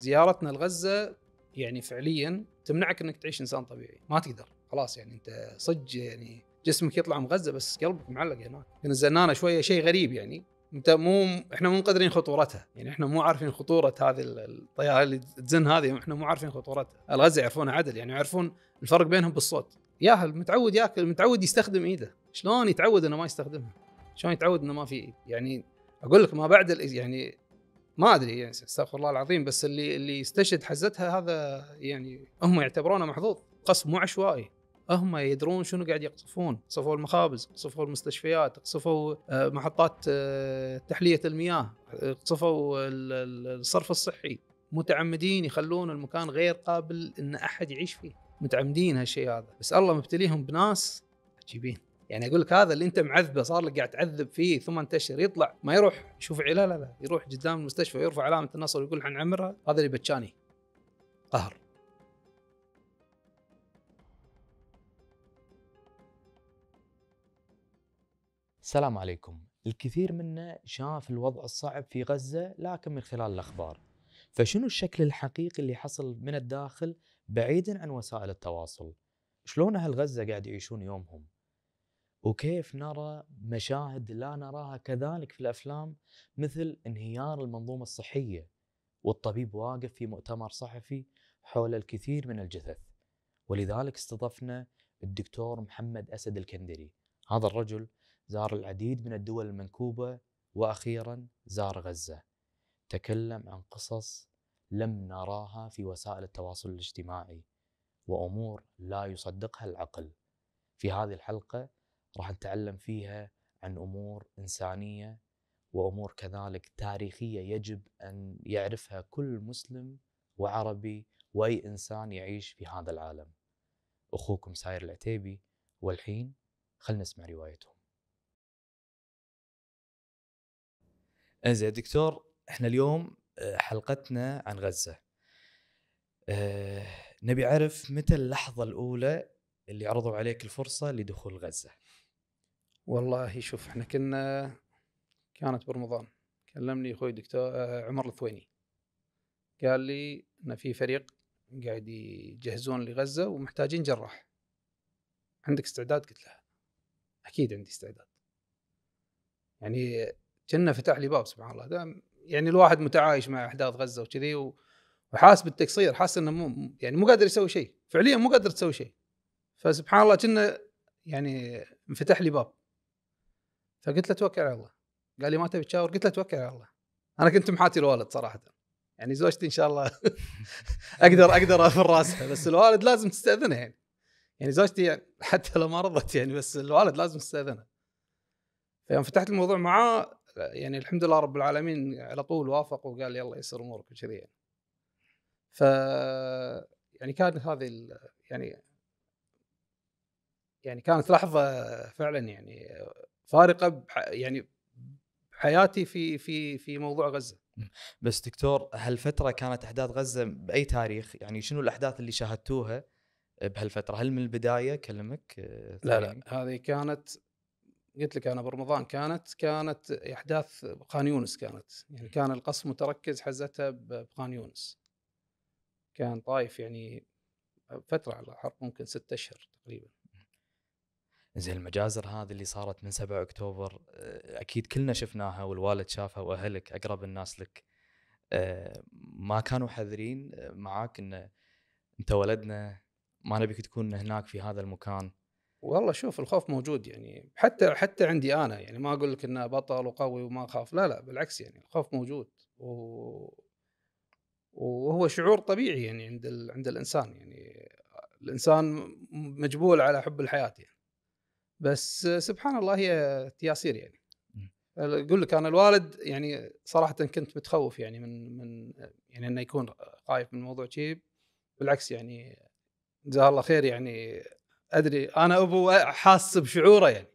زيارتنا لغزه يعني فعليا تمنعك انك تعيش انسان طبيعي، ما تقدر خلاص يعني انت صج يعني جسمك يطلع من غزه بس قلبك معلق هناك، يعني الزنانه شويه شيء غريب يعني انت مو احنا مو مقدرين خطورتها، يعني احنا مو عارفين خطوره هذه الطياره اللي تزن هذه احنا مو عارفين خطورتها، الغزه يعرفونها عدل يعني يعرفون الفرق بينهم بالصوت، ياهل متعود ياكل متعود يستخدم ايده، شلون يتعود انه ما يستخدمها؟ شلون يتعود انه ما في ايد؟ يعني اقول لك ما بعد يعني ما ادري يعني استغفر الله العظيم بس اللي اللي يستشهد حزتها هذا يعني هم يعتبرونه محظوظ قصف مو عشوائي هم يدرون شنو قاعد يقصفون قصفوا المخابز قصفوا المستشفيات قصفوا آه، محطات آه، تحليه المياه قصفوا الصرف الصحي متعمدين يخلون المكان غير قابل ان احد يعيش فيه متعمدين هالشيء هذا بس الله مبتليهم بناس عجيبين يعني اقول لك هذا اللي انت معذبه صار لك قاعد تعذب فيه ثمان اشهر يطلع ما يروح يشوف عيله لا لا يروح قدام المستشفى يرفع علامه النصر ويقول حنعمرها هذا اللي بتشاني قهر السلام عليكم الكثير منا شاف الوضع الصعب في غزة لكن من خلال الأخبار فشنو الشكل الحقيقي اللي حصل من الداخل بعيدا عن وسائل التواصل شلون أهل غزة قاعد يعيشون يومهم وكيف نرى مشاهد لا نراها كذلك في الافلام مثل انهيار المنظومه الصحيه والطبيب واقف في مؤتمر صحفي حول الكثير من الجثث ولذلك استضفنا الدكتور محمد اسد الكندري هذا الرجل زار العديد من الدول المنكوبه واخيرا زار غزه تكلم عن قصص لم نراها في وسائل التواصل الاجتماعي وامور لا يصدقها العقل في هذه الحلقه راح نتعلم فيها عن امور انسانيه وامور كذلك تاريخيه يجب ان يعرفها كل مسلم وعربي واي انسان يعيش في هذا العالم. اخوكم ساير العتيبي والحين خلنا نسمع روايتهم. انزين دكتور احنا اليوم آه، حلقتنا عن غزه. أه نبي اعرف متى اللحظه الاولى اللي عرضوا عليك الفرصه لدخول غزه. والله شوف احنا كنا كانت برمضان كلمني اخوي دكتور آه، عمر الثويني قال لي ان في فريق قاعد يجهزون لغزه ومحتاجين جراح عندك استعداد قلت له اكيد عندي استعداد يعني كنا فتح لي باب سبحان الله دام يعني الواحد متعايش مع احداث غزه وكذي وحاس بالتقصير حاس انه مو يعني مو قادر يسوي شيء فعليا مو قادر تسوي شيء فسبحان الله كنا يعني انفتح لي باب فقلت له توكل على الله قال لي ما تبي تشاور قلت له توكل على الله انا كنت محاتي الوالد صراحه يعني زوجتي ان شاء الله اقدر اقدر افر راسها بس الوالد لازم تستاذنه يعني يعني زوجتي يعني حتى لو ما رضت يعني بس الوالد لازم تستاذنه فيوم فتحت الموضوع معاه يعني الحمد لله رب العالمين على طول وافق وقال يلا يسر امورك وكذي يعني ف يعني كانت هذه يعني يعني كانت لحظه فعلا يعني فارقه بح يعني حياتي في في في موضوع غزه بس دكتور هالفتره كانت احداث غزه باي تاريخ يعني شنو الاحداث اللي شاهدتوها بهالفتره هل من البدايه كلمك آه، لا لا هذه كانت قلت لك انا برمضان كانت كانت احداث بخان يونس كانت يعني كان القصف متركز حزتها بخان يونس كان طايف يعني فتره على الحرب ممكن ستة اشهر تقريبا زين المجازر هذه اللي صارت من 7 اكتوبر آه، اكيد كلنا شفناها والوالد شافها واهلك اقرب الناس لك آه، ما كانوا حذرين آه، معاك ان انت ولدنا ما نبيك تكون هناك في هذا المكان والله شوف الخوف موجود يعني حتى حتى عندي انا يعني ما اقول لك انه بطل وقوي وما اخاف لا لا بالعكس يعني الخوف موجود و... وهو شعور طبيعي يعني عند ال... عند الانسان يعني الانسان مجبول على حب الحياه يعني بس سبحان الله هي تياسير يعني اقول لك انا الوالد يعني صراحه كنت متخوف يعني من من يعني انه يكون خايف من موضوع شيء بالعكس يعني جزاه الله خير يعني ادري انا ابو حاس بشعوره يعني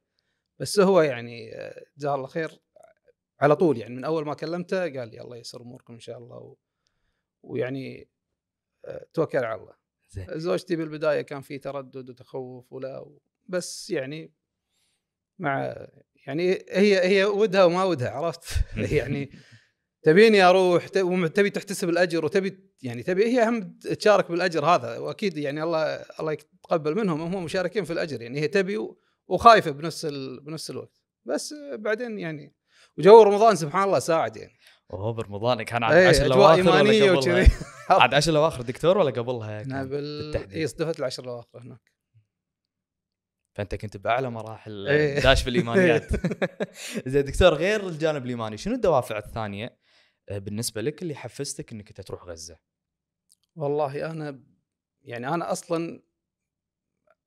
بس هو يعني جزاه الله خير على طول يعني من اول ما كلمته قال لي الله ييسر اموركم ان شاء الله و... ويعني توكل على الله زوجتي بالبدايه كان في تردد وتخوف ولا و... بس يعني مع يعني هي هي ودها وما ودها عرفت يعني تبيني اروح تبي تحتسب الاجر وتبي يعني تبي هي اهم تشارك بالاجر هذا واكيد يعني الله الله يتقبل منهم هم مشاركين في الاجر يعني هي تبي وخايفه بنفس ال... بنفس الوقت بس بعدين يعني وجو رمضان سبحان الله ساعد يعني اوه برمضان كان عاد إيه، عشر الاواخر عاد عشر الاواخر دكتور ولا قبلها؟ نعم، بالتحديد اي صدفت العشر الاواخر هناك فانت كنت باعلى مراحل إيه. داش بالايمانيات زين دكتور غير الجانب الايماني شنو الدوافع الثانيه آه، بالنسبه لك اللي حفزتك انك انت تروح غزه؟ والله انا يعني انا اصلا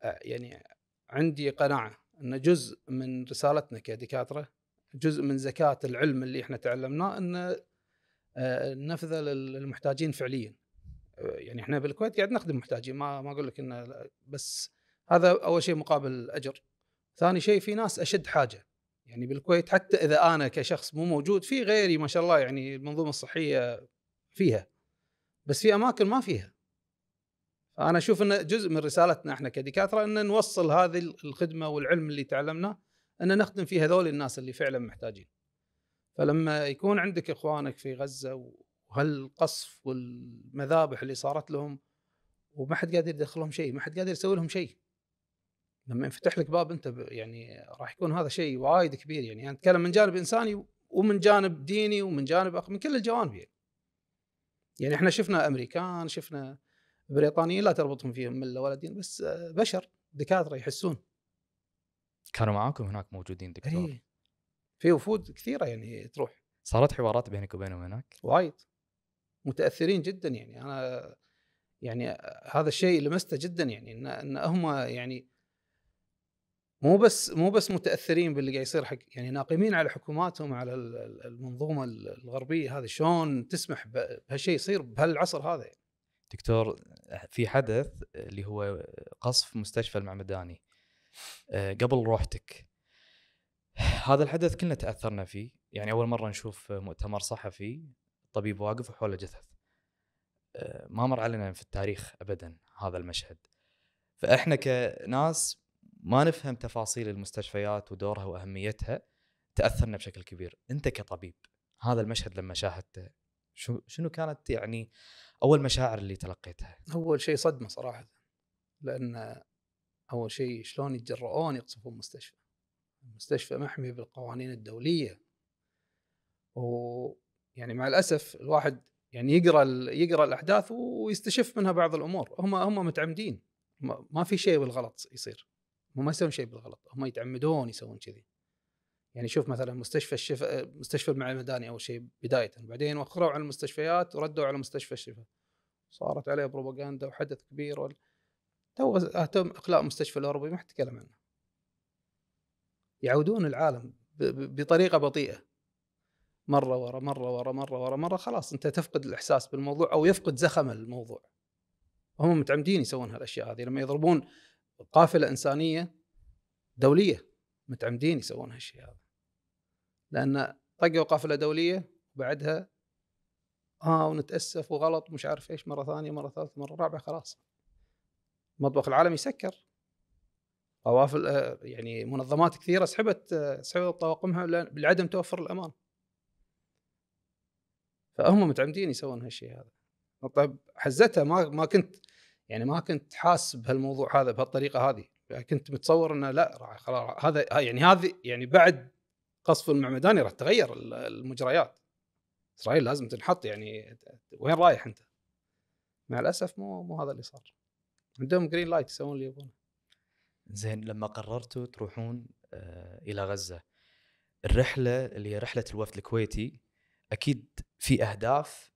آه، يعني عندي قناعه ان جزء من رسالتنا كدكاتره جزء من زكاه العلم اللي احنا تعلمناه ان ننفذه آه، للمحتاجين فعليا يعني احنا بالكويت قاعد نخدم محتاجين ما ما اقول لك انه بس هذا اول شيء مقابل الاجر ثاني شيء في ناس اشد حاجه يعني بالكويت حتى اذا انا كشخص مو موجود في غيري ما شاء الله يعني المنظومه الصحيه فيها بس في اماكن ما فيها فانا اشوف ان جزء من رسالتنا احنا كدكاتره ان نوصل هذه الخدمه والعلم اللي تعلمناه ان نخدم فيه هذول الناس اللي فعلا محتاجين فلما يكون عندك اخوانك في غزه وهالقصف والمذابح اللي صارت لهم وما حد قادر يدخلهم شيء ما حد قادر يسوي لهم شيء لما ينفتح لك باب انت يعني راح يكون هذا شيء وايد كبير يعني انا اتكلم من جانب انساني ومن جانب ديني ومن جانب من كل الجوانب يعني. يعني احنا شفنا امريكان شفنا بريطانيين لا تربطهم فيهم مله ولا دين بس آه، بشر دكاتره يحسون كانوا معاكم هناك موجودين دكتور ايه. في وفود كثيره يعني تروح صارت حوارات بينك وبينهم هناك وايد متاثرين جدا يعني انا يعني آه، هذا الشيء لمسته جدا يعني ان ان هم يعني مو بس مو بس متاثرين باللي قاعد يصير حق يعني ناقمين على حكوماتهم على المنظومه الغربيه هذه شلون تسمح بهالشيء يصير بهالعصر هذا يعني. دكتور في حدث اللي هو قصف مستشفى المعمداني آه، قبل روحتك هذا الحدث كلنا تاثرنا فيه يعني اول مره نشوف مؤتمر صحفي طبيب واقف وحوله جثث آه، ما مر علينا في التاريخ ابدا هذا المشهد فاحنا كناس ما نفهم تفاصيل المستشفيات ودورها واهميتها تاثرنا بشكل كبير انت كطبيب هذا المشهد لما شاهدته شو شنو كانت يعني اول مشاعر اللي تلقيتها اول شيء صدمه صراحه لان اول شيء شلون يتجرؤون يقصفون مستشفى المستشفى محمي بالقوانين الدوليه ويعني مع الاسف الواحد يعني يقرا يقرا الاحداث ويستشف منها بعض الامور هم هم متعمدين ما في شيء بالغلط يصير هم ما يسوون شيء بالغلط هم يتعمدون يسوون كذي يعني شوف مثلا مستشفى الشفاء مستشفى المعمداني اول شيء بدايه بعدين وخروا على المستشفيات وردوا على مستشفى الشفاء صارت عليه بروباغندا وحدث كبير وال... تو تم اقلاء مستشفى الاوروبي ما حد تكلم عنه يعودون العالم بطريقه بطيئه مره ورا مره ورا مره ورا مره خلاص انت تفقد الاحساس بالموضوع او يفقد زخم الموضوع هم متعمدين يسوون هالاشياء هذه لما يضربون قافله انسانيه دوليه متعمدين يسوون هالشيء هذا لان طقوا قافله دوليه وبعدها اه ونتاسف وغلط مش عارف ايش مره ثانيه مره ثالثه مره رابعه خلاص المطبخ العالمي سكر قوافل آه، يعني منظمات كثيره سحبت آه، سحبت طواقمها لعدم توفر الامان فهم متعمدين يسوون هالشيء هذا طيب حزتها ما ما كنت يعني ما كنت حاس بهالموضوع هذا بهالطريقه هذه يعني كنت متصور انه لا خلاص هذا يعني هذه يعني بعد قصف المعمداني راح تغير المجريات اسرائيل لازم تنحط يعني وين رايح انت؟ مع الاسف مو مو هذا اللي صار عندهم جرين لايت يسوون اللي يبونه زين لما قررتوا تروحون آه، الى غزه الرحله اللي هي رحله الوفد الكويتي اكيد في اهداف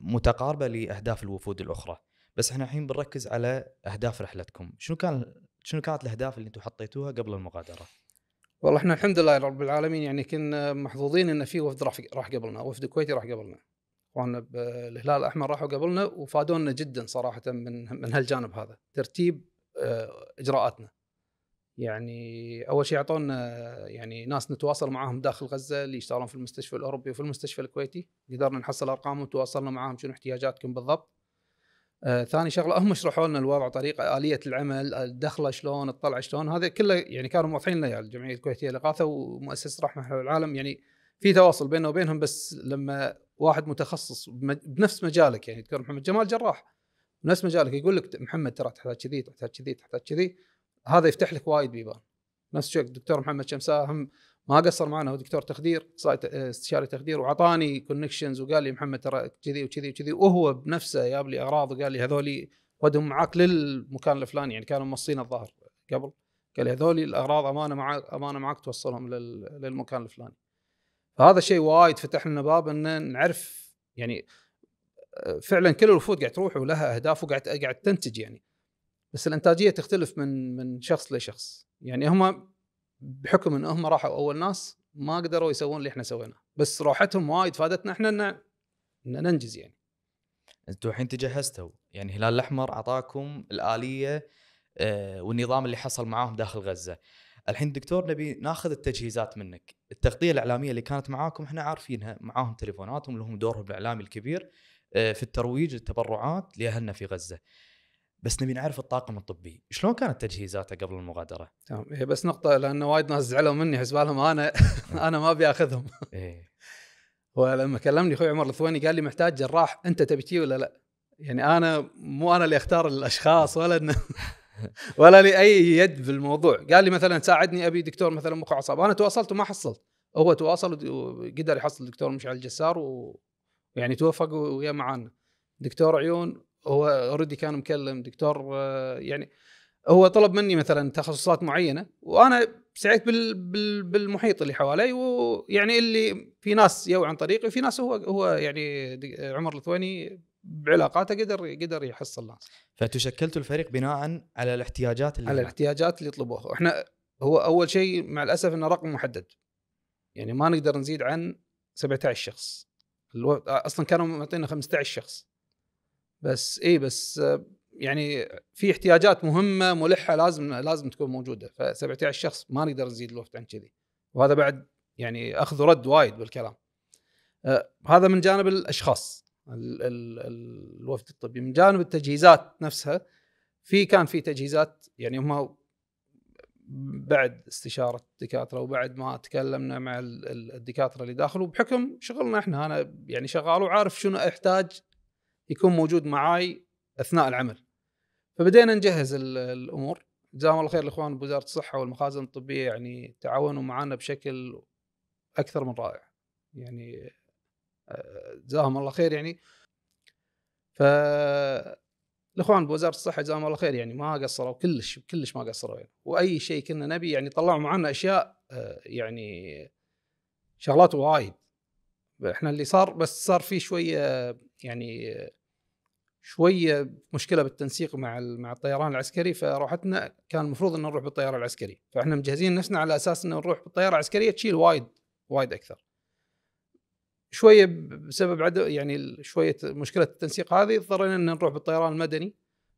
متقاربه لاهداف الوفود الاخرى بس احنا الحين بنركز على اهداف رحلتكم شنو كان شنو كانت الاهداف اللي انتم حطيتوها قبل المغادره والله احنا الحمد لله رب العالمين يعني كنا محظوظين ان في وفد راح قبلنا وفد كويتي راح قبلنا اخواننا بالهلال الاحمر راحوا قبلنا وفادونا جدا صراحه من من هالجانب هذا ترتيب آه، اجراءاتنا يعني اول شيء اعطونا يعني ناس نتواصل معاهم داخل غزه اللي يشتغلون في المستشفى الاوروبي وفي المستشفى الكويتي قدرنا نحصل ارقامهم وتواصلنا معاهم شنو احتياجاتكم بالضبط آه ثاني شغله هم شرحوا لنا الوضع طريقه اليه العمل الدخله شلون الطلعه شلون هذا كله يعني كانوا موضحين لنا الجمعيه الكويتيه للاغاثه ومؤسسه رحمه حول العالم يعني في تواصل بيننا وبينهم بس لما واحد متخصص بنفس مجالك يعني دكتور محمد جمال جراح بنفس مجالك يقول لك محمد ترى تحتاج كذي تحتاج كذي تحتاج كذي هذا يفتح لك وايد بيبان نفس الشيء الدكتور محمد شمساء هم ما قصر معنا هو دكتور تخدير آه، استشاري تخدير واعطاني كونكشنز وقال لي محمد ترى كذي وكذي وكذي وهو بنفسه جاب لي اغراض وقال لي هذول ودهم معاك للمكان الفلاني يعني كانوا مصين الظهر قبل قال لي هذول الاغراض امانه معاك امانه معاك توصلهم للمكان الفلاني فهذا الشيء وايد فتح لنا باب ان نعرف يعني آه، فعلا كل الوفود قاعد تروح ولها اهداف وقاعد قاعد تنتج يعني بس الانتاجيه تختلف من من شخص لشخص يعني هم بحكم ان هم راحوا اول ناس ما قدروا يسوون اللي احنا سويناه بس روحتهم وايد فادتنا احنا ان ان ننجز يعني انتم الحين تجهزتوا يعني هلال الاحمر اعطاكم الاليه آه، والنظام اللي حصل معاهم داخل غزه الحين دكتور نبي ناخذ التجهيزات منك التغطيه الاعلاميه اللي كانت معاكم احنا عارفينها معاهم تليفوناتهم لهم دورهم الاعلامي الكبير آه، في الترويج للتبرعات لاهلنا في غزه بس نبي نعرف الطاقم الطبي شلون كانت تجهيزاته قبل المغادره تمام هي بس نقطه لان وايد ناس زعلوا مني حسب لهم انا انا ما ابي اخذهم ايه ولما كلمني اخوي عمر الثواني قال لي محتاج جراح انت تبي تجي ولا لا يعني انا مو انا اللي اختار الاشخاص ولا إن ولا لي اي يد بالموضوع قال لي مثلا ساعدني ابي دكتور مثلا مخ عصاب انا تواصلت وما حصلت هو تواصل وقدر يحصل دكتور مشعل الجسار ويعني توفق ويا معانا دكتور عيون هو اوريدي كان مكلم دكتور آه، يعني هو طلب مني مثلا تخصصات معينه وانا سعيت بالمحيط اللي حوالي ويعني اللي في ناس يو عن طريقي وفي ناس هو هو يعني عمر الثواني بعلاقاته قدر قدر يحصل ناس. فتشكلت الفريق بناء على الاحتياجات اللي على الاحتياجات اللي يطلبوها، واحنا هو اول شيء مع الاسف انه رقم محدد. يعني ما نقدر نزيد عن 17 شخص. اصلا كانوا معطينا 15 شخص. بس اي بس يعني في احتياجات مهمه ملحه لازم لازم تكون موجوده ف 17 شخص ما نقدر نزيد الوفد عن كذي وهذا بعد يعني اخذ ورد وايد بالكلام آه هذا من جانب الاشخاص الـ الـ الوفد الطبي من جانب التجهيزات نفسها في كان في تجهيزات يعني هم بعد استشاره الدكاتره وبعد ما تكلمنا مع الدكاتره اللي داخل وبحكم شغلنا احنا انا يعني شغال وعارف شنو احتاج يكون موجود معاي اثناء العمل فبدينا نجهز الامور جزاهم الله خير الاخوان بوزاره الصحه والمخازن الطبيه يعني تعاونوا معنا بشكل اكثر من رائع يعني آه، جزاهم الله خير يعني ف الاخوان بوزاره الصحه جزاهم الله خير يعني ما قصروا كلش كلش ما قصروا يعني واي شيء كنا نبي يعني طلعوا معنا اشياء آه، يعني شغلات وايد احنا اللي صار بس صار في شويه يعني شويه مشكله بالتنسيق مع مع الطيران العسكري فروحتنا كان المفروض ان نروح بالطياره العسكريه فاحنا مجهزين نفسنا على اساس ان نروح بالطياره العسكريه تشيل وايد وايد اكثر شويه بسبب عدم يعني شويه مشكله التنسيق هذه اضطرينا ان نروح بالطيران المدني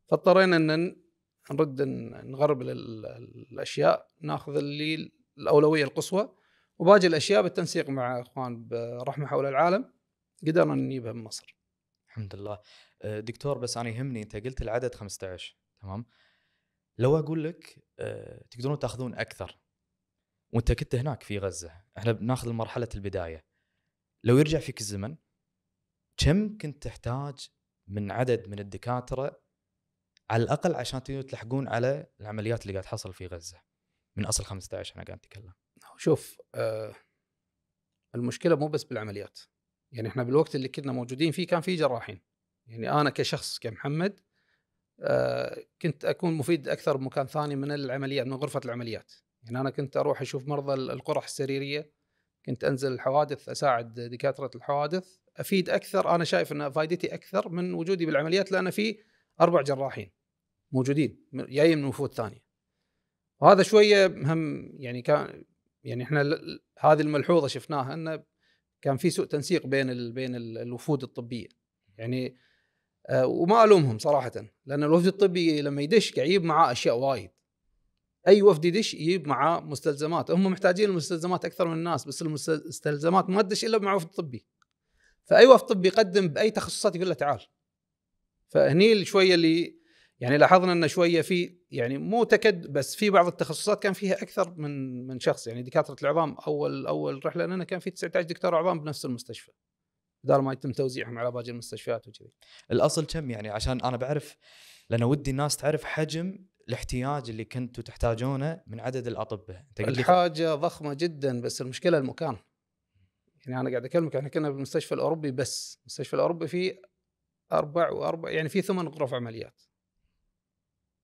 فاضطرينا ان نرد نغرب الاشياء ناخذ اللي الاولويه القصوى وباقي الاشياء بالتنسيق مع اخوان برحمه حول العالم قدرنا نجيبها من مصر الحمد لله آه، دكتور بس انا يهمني انت قلت العدد 15 تمام لو اقول لك آه، تقدرون تاخذون اكثر وانت كنت هناك في غزه احنا بناخذ مرحله البدايه لو يرجع فيك الزمن كم كنت تحتاج من عدد من الدكاتره على الاقل عشان تقدرون تلحقون على العمليات اللي قاعد تحصل في غزه من اصل 15 انا قاعد اتكلم شوف آه المشكله مو بس بالعمليات يعني احنا بالوقت اللي كنا موجودين فيه كان في جراحين يعني انا كشخص كمحمد آه كنت اكون مفيد اكثر بمكان ثاني من العمليات من غرفه العمليات يعني انا كنت اروح اشوف مرضى القرح السريريه كنت انزل الحوادث اساعد دكاتره الحوادث افيد اكثر انا شايف ان فائدتي اكثر من وجودي بالعمليات لان في اربع جراحين موجودين جايين من وفود ثانيه وهذا شويه هم يعني كان يعني احنا هذه الملحوظه شفناها انه كان في سوء تنسيق بين الـ بين الـ الوفود الطبيه يعني آه، وما الومهم صراحه لان الوفد الطبي لما يدش قاعد يجيب معاه اشياء وايد اي وفد يدش يجيب معاه مستلزمات هم محتاجين المستلزمات اكثر من الناس بس المستلزمات ما تدش الا مع وفد طبي فاي وفد طبي يقدم باي تخصصات يقول له تعال فهني شويه اللي يعني لاحظنا ان شويه في يعني مو تكد بس في بعض التخصصات كان فيها اكثر من من شخص يعني دكاتره العظام اول اول رحله لنا كان في 19 دكتور عظام بنفس المستشفى بدال ما يتم توزيعهم على باقي المستشفيات وكذي. الاصل كم يعني عشان انا بعرف لان ودي الناس تعرف حجم الاحتياج اللي كنتوا تحتاجونه من عدد الاطباء. الحاجه ضخمه جدا بس المشكله المكان. يعني انا قاعد اكلمك احنا كنا بالمستشفى الاوروبي بس، المستشفى الاوروبي فيه اربع واربع يعني في ثمان غرف عمليات.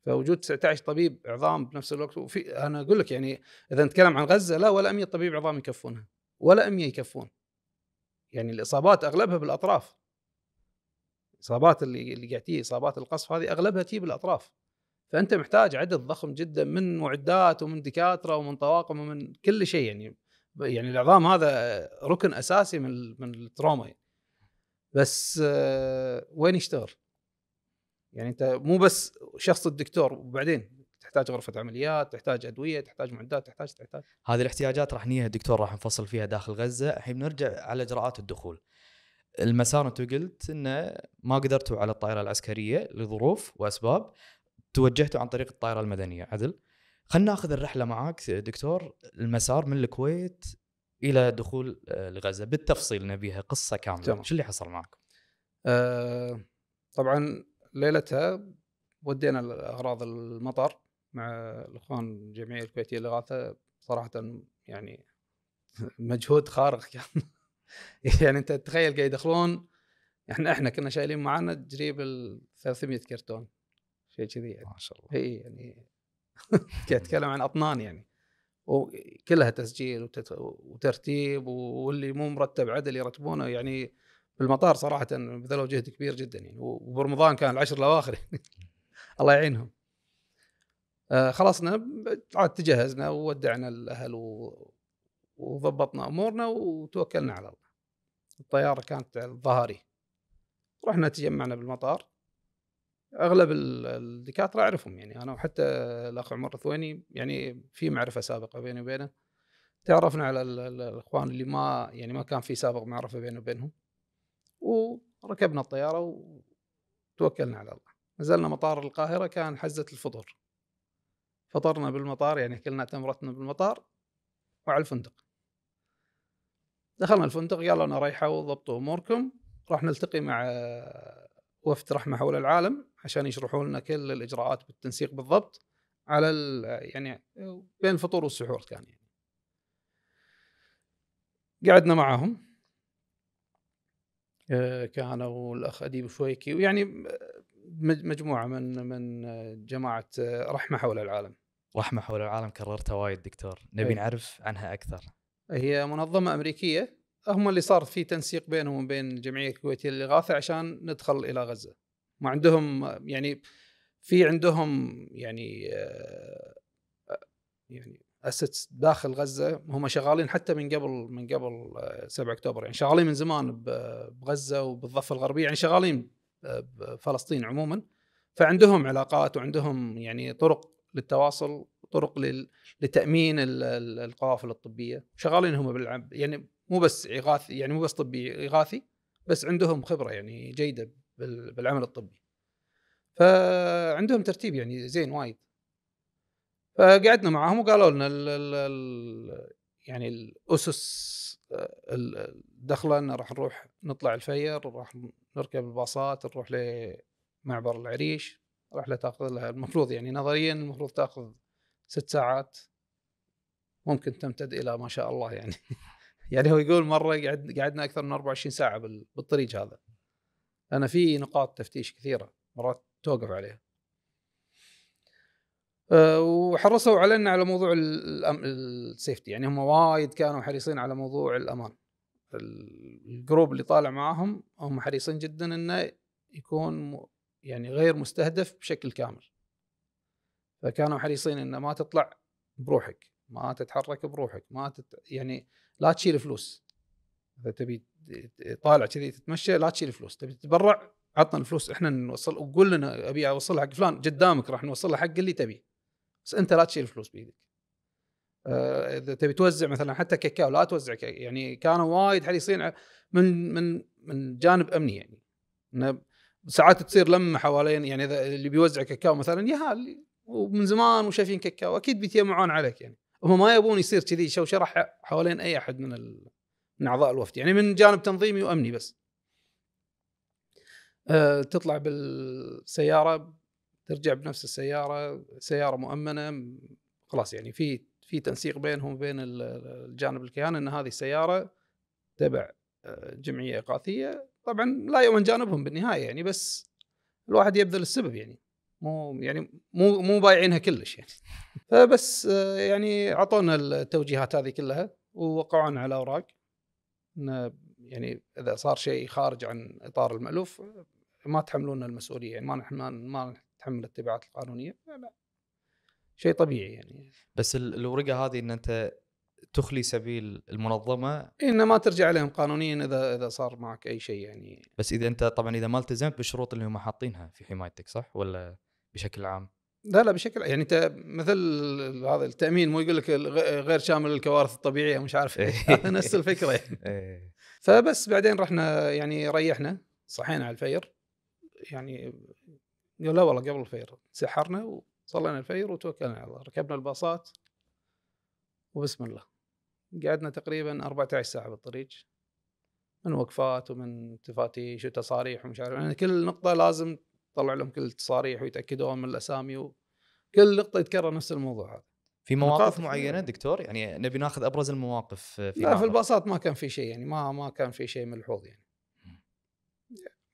فوجود 19 طبيب عظام بنفس الوقت وفي انا اقول لك يعني اذا نتكلم عن غزه لا ولا 100 طبيب عظام يكفونها ولا 100 يكفون يعني الاصابات اغلبها بالاطراف الاصابات اللي اللي قاعد تجي اصابات القصف هذه اغلبها تجي بالاطراف فانت محتاج عدد ضخم جدا من معدات ومن دكاتره ومن طواقم ومن كل شيء يعني يعني العظام هذا ركن اساسي من من التروما يعني. بس آه، وين يشتغل؟ يعني انت مو بس شخص الدكتور وبعدين تحتاج غرفه عمليات تحتاج ادويه تحتاج معدات تحتاج تحتاج هذه الاحتياجات راح نيها الدكتور راح نفصل فيها داخل غزه الحين بنرجع على اجراءات الدخول المسار انت قلت انه ما قدرتوا على الطائره العسكريه لظروف واسباب توجهتوا عن طريق الطائره المدنيه عدل خلينا ناخذ الرحله معاك دكتور المسار من الكويت الى دخول آه، لغزه بالتفصيل نبيها قصه كامله شو اللي حصل معك أه طبعا ليلتها ودينا الاغراض المطر مع الاخوان الجمعيه الكويتيه للاغاثه صراحه يعني مجهود خارق كان يعني انت تخيل قاعد يدخلون احنا احنا كنا شايلين معانا تجريب ال 300 كرتون شيء كذي يعني ما شاء الله اي يعني قاعد اتكلم عن اطنان يعني وكلها تسجيل وترتيب واللي مو مرتب عدل يرتبونه يعني بالمطار صراحه بذلوا جهد كبير جدا يعني وبرمضان كان العشر الاواخر يعني. الله يعينهم آه خلصنا عاد تجهزنا وودعنا الاهل و... وضبطنا امورنا وتوكلنا على الله الطياره كانت على رحنا تجمعنا بالمطار اغلب الدكاتره اعرفهم يعني انا وحتى الاخ عمر الثويني يعني في معرفه سابقه بيني وبينه تعرفنا على الاخوان اللي ما يعني ما كان في سابق معرفه بيني وبينهم وركبنا الطياره وتوكلنا على الله نزلنا مطار القاهره كان حزه الفطر فطرنا بالمطار يعني كلنا تمرتنا بالمطار وعلى الفندق دخلنا الفندق قالوا انا رايحه وضبطوا اموركم راح نلتقي مع وفد رحمه حول العالم عشان يشرحوا لنا كل الاجراءات بالتنسيق بالضبط على يعني بين الفطور والسحور كان يعني قعدنا معاهم آه، كانوا الاخ اديب شويكي ويعني آه، مجموعه من من آه، جماعه رحمه حول العالم رحمه حول العالم كررتها وايد دكتور نبي أي. نعرف عنها اكثر هي منظمه امريكيه هم اللي صار في تنسيق بينهم وبين الجمعيه الكويتيه للاغاثه عشان ندخل الى غزه ما عندهم يعني في عندهم يعني يعني اسيتس داخل غزه هم شغالين حتى من قبل من قبل 7 آه، اكتوبر يعني شغالين من زمان بغزه وبالضفه الغربيه يعني شغالين بفلسطين عموما فعندهم علاقات وعندهم يعني طرق للتواصل طرق لتامين القوافل الطبيه شغالين هم بالعب يعني مو بس اغاثي يعني مو بس طبي اغاثي بس عندهم خبره يعني جيده بالعمل الطبي فعندهم ترتيب يعني زين وايد فقعدنا معاهم وقالوا لنا ال ال الـ يعني الاسس آه، الدخله ان راح نروح نطلع الفير راح نركب الباصات نروح لمعبر العريش رحله تاخذ لها المفروض يعني نظريا المفروض تاخذ ست ساعات ممكن تمتد الى ما شاء الله يعني يعني هو يقول مره قعدنا اكثر من 24 ساعه بالطريق هذا لان في نقاط تفتيش كثيره مرات توقف عليها آه، وحرصوا علينا على موضوع السيفتي يعني هم وايد كانوا حريصين على موضوع الامان الجروب اللي طالع معاهم هم حريصين جدا انه يكون يعني غير مستهدف بشكل كامل فكانوا حريصين انه ما تطلع بروحك ما تتحرك بروحك ما تت... يعني لا تشيل فلوس اذا تبي طالع كذي تتمشى لا تشيل فلوس تبي تتبرع عطنا الفلوس احنا نوصل وقول لنا ابي اوصلها حق فلان قدامك راح نوصلها حق اللي تبيه بس انت لا تشيل فلوس بايدك آه، اذا تبي توزع مثلا حتى كاكاو لا توزع كاكاو يعني كانوا وايد حريصين من من من جانب امني يعني انه ساعات تصير لمه حوالين يعني اذا اللي بيوزع كاكاو مثلا يا هالي ومن زمان وشايفين كاكاو اكيد بيتجمعون عليك يعني هم ما يبون يصير كذي شوشره حوالين اي احد من ال... من اعضاء الوفد يعني من جانب تنظيمي وامني بس أه تطلع بالسياره ترجع بنفس السياره سياره مؤمنه خلاص يعني في في تنسيق بينهم وبين الجانب الكيان ان هذه السياره تبع آه، جمعيه اغاثيه طبعا لا يؤمن جانبهم بالنهايه يعني بس الواحد يبذل السبب يعني مو يعني مو مو بايعينها كلش يعني فبس آه، يعني اعطونا التوجيهات هذه كلها ووقعونا على اوراق يعني اذا صار شيء خارج عن اطار المالوف ما تحملونا المسؤوليه يعني ما نحن ما تحمل التبعات القانونيه لا شيء طبيعي يعني بس الورقه هذه ان انت تخلي سبيل المنظمه إيه، ان ما ترجع لهم قانونيا اذا اذا صار معك اي شيء يعني بس اذا انت طبعا اذا ما التزمت بالشروط اللي هم حاطينها في حمايتك صح ولا بشكل عام؟ لا لا بشكل يعني انت مثل هذا التامين مو يقول لك غير شامل الكوارث الطبيعيه مش عارف نفس الفكره يعني إيه. فبس بعدين رحنا يعني ريحنا صحينا على الفير يعني يقول لا والله قبل الفير سحرنا وصلينا الفير وتوكلنا على الله ركبنا الباصات وبسم الله قعدنا تقريبا 14 ساعه بالطريق من وقفات ومن تفاتيش وتصاريح ومش عارف يعني كل نقطه لازم تطلع لهم كل التصاريح ويتاكدون من الاسامي وكل نقطه يتكرر نفس الموضوع هذا في مواقف معينه دكتور يعني نبي ناخذ ابرز المواقف في لا في الباصات ما كان في شيء يعني ما ما كان في شيء ملحوظ يعني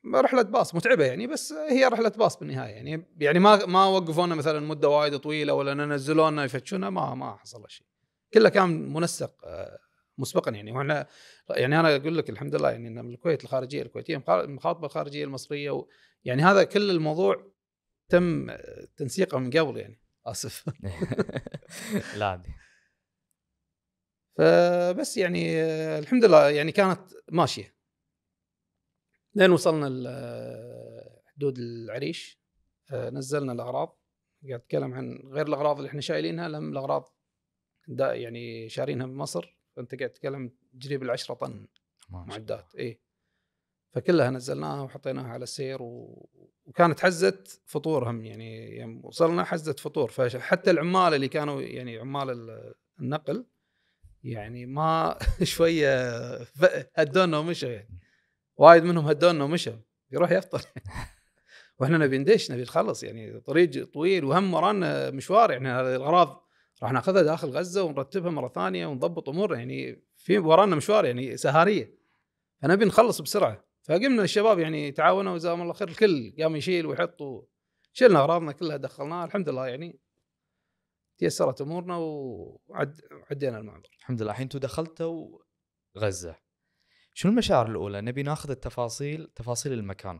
رحله باص متعبه يعني بس هي رحله باص بالنهايه يعني يعني ما ما وقفونا مثلا مده وايد طويله ولا نزلونا يفتشونا ما ما حصل شيء كله كان منسق آه، مسبقا يعني واحنا يعني انا اقول لك الحمد لله يعني ان من الكويت الخارجيه الكويتيه مخاطبه الخارجيه المصريه يعني هذا كل الموضوع تم آه، تنسيقه من قبل يعني اسف لا عادي فبس يعني آه، الحمد لله يعني كانت ماشيه لين وصلنا حدود العريش آه، نزلنا الاغراض قاعد اتكلم عن غير الاغراض اللي احنا شايلينها لم الاغراض يعني شارينها بمصر فانت قاعد تتكلم تجريب العشرة طن معدات اي فكلها نزلناها وحطيناها على السير و... وكانت حزه فطورهم يعني, يعني وصلنا حزه فطور فحتى العمال اللي كانوا يعني عمال النقل يعني ما شويه هدونا ومشوا يعني وايد منهم هدونا ومشوا يروح يفطر واحنا نبي ندش نبي نخلص يعني طريق طويل وهم ورانا مشوار يعني هذه الاغراض راح ناخذها داخل غزه ونرتبها مره ثانيه ونضبط امورنا يعني في ورانا مشوار يعني سهاريه فنبي نخلص بسرعه فقمنا الشباب يعني تعاونوا وجزاهم الله خير الكل قام يشيل ويحط شلنا اغراضنا كلها دخلناها الحمد لله يعني تيسرت امورنا وعدينا المعبر الحمد لله الحين انتم دخلتوا غزه شنو المشاعر الاولى نبي ناخذ التفاصيل تفاصيل المكان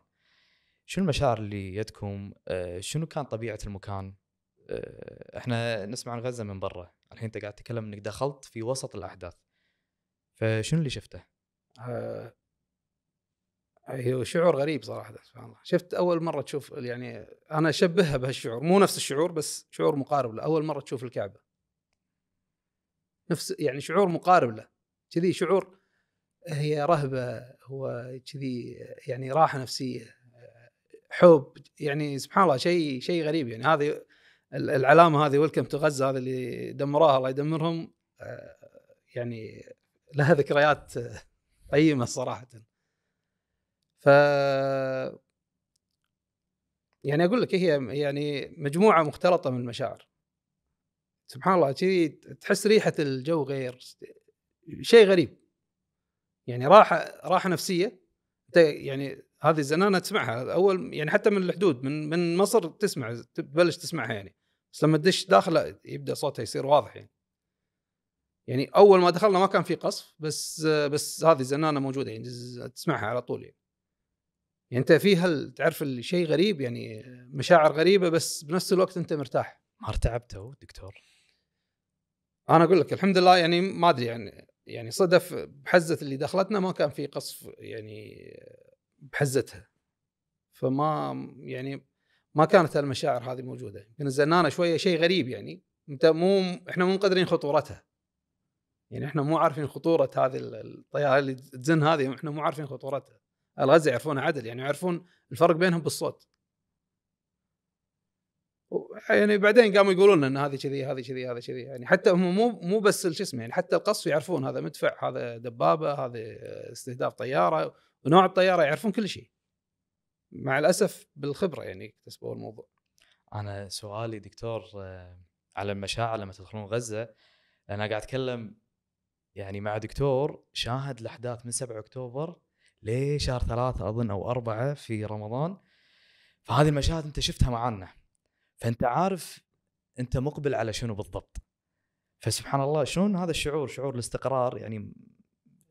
شنو المشاعر اللي يدكم آه، شنو كان طبيعه المكان آه، احنا نسمع عن غزه من برا الحين انت قاعد تتكلم انك دخلت في وسط الاحداث فشنو اللي شفته آه هو شعور غريب صراحه سبحان الله شفت اول مره تشوف يعني انا اشبهها بهالشعور مو نفس الشعور بس شعور مقارب له اول مره تشوف الكعبه نفس يعني شعور مقارب له كذي شعور هي رهبه هو كذي يعني راحه نفسيه حب يعني سبحان الله شيء شيء غريب يعني هذه العلامه هذه ويلكم تو غزه هذه اللي دمروها الله يدمرهم آه، يعني لها ذكريات قيمه صراحه ف يعني اقول لك هي يعني مجموعه مختلطه من المشاعر سبحان الله كذي تحس ريحه الجو غير شيء غريب يعني راحه راحه نفسيه يعني هذه الزنانه تسمعها اول يعني حتى من الحدود من من مصر تسمع تبلش تسمعها يعني بس لما تدش داخل يبدا صوتها يصير واضح يعني يعني اول ما دخلنا ما كان في قصف بس بس هذه الزنانه موجوده يعني تسمعها على طول يعني يعني انت في هل تعرف الشيء غريب يعني مشاعر غريبه بس بنفس الوقت انت مرتاح ما ارتعبته دكتور انا اقول لك الحمد لله يعني ما ادري يعني يعني صدف بحزه اللي دخلتنا ما كان في قصف يعني بحزتها فما يعني ما كانت المشاعر هذه موجوده يمكن الزنانه شويه شيء غريب يعني انت مو احنا مو مقدرين خطورتها يعني احنا مو عارفين خطوره هذه الطياره اللي تزن هذه احنا مو عارفين خطورتها الغزه يعرفونها عدل يعني يعرفون الفرق بينهم بالصوت يعني بعدين قاموا يقولون لنا ان هذه كذي هذه كذي هذا كذي يعني حتى هم مو مو بس شو اسمه يعني حتى القصف يعرفون هذا مدفع هذا دبابه هذا استهداف طياره ونوع الطياره يعرفون كل شيء مع الاسف بالخبره يعني اكتسبوا الموضوع انا سؤالي دكتور آه، على المشاعر لما تدخلون غزه انا قاعد اتكلم يعني مع دكتور شاهد الاحداث من 7 اكتوبر لشهر ثلاثة اظن او اربعة في رمضان فهذه المشاهد انت شفتها معنا فانت عارف انت مقبل على شنو بالضبط فسبحان الله شلون هذا الشعور شعور الاستقرار يعني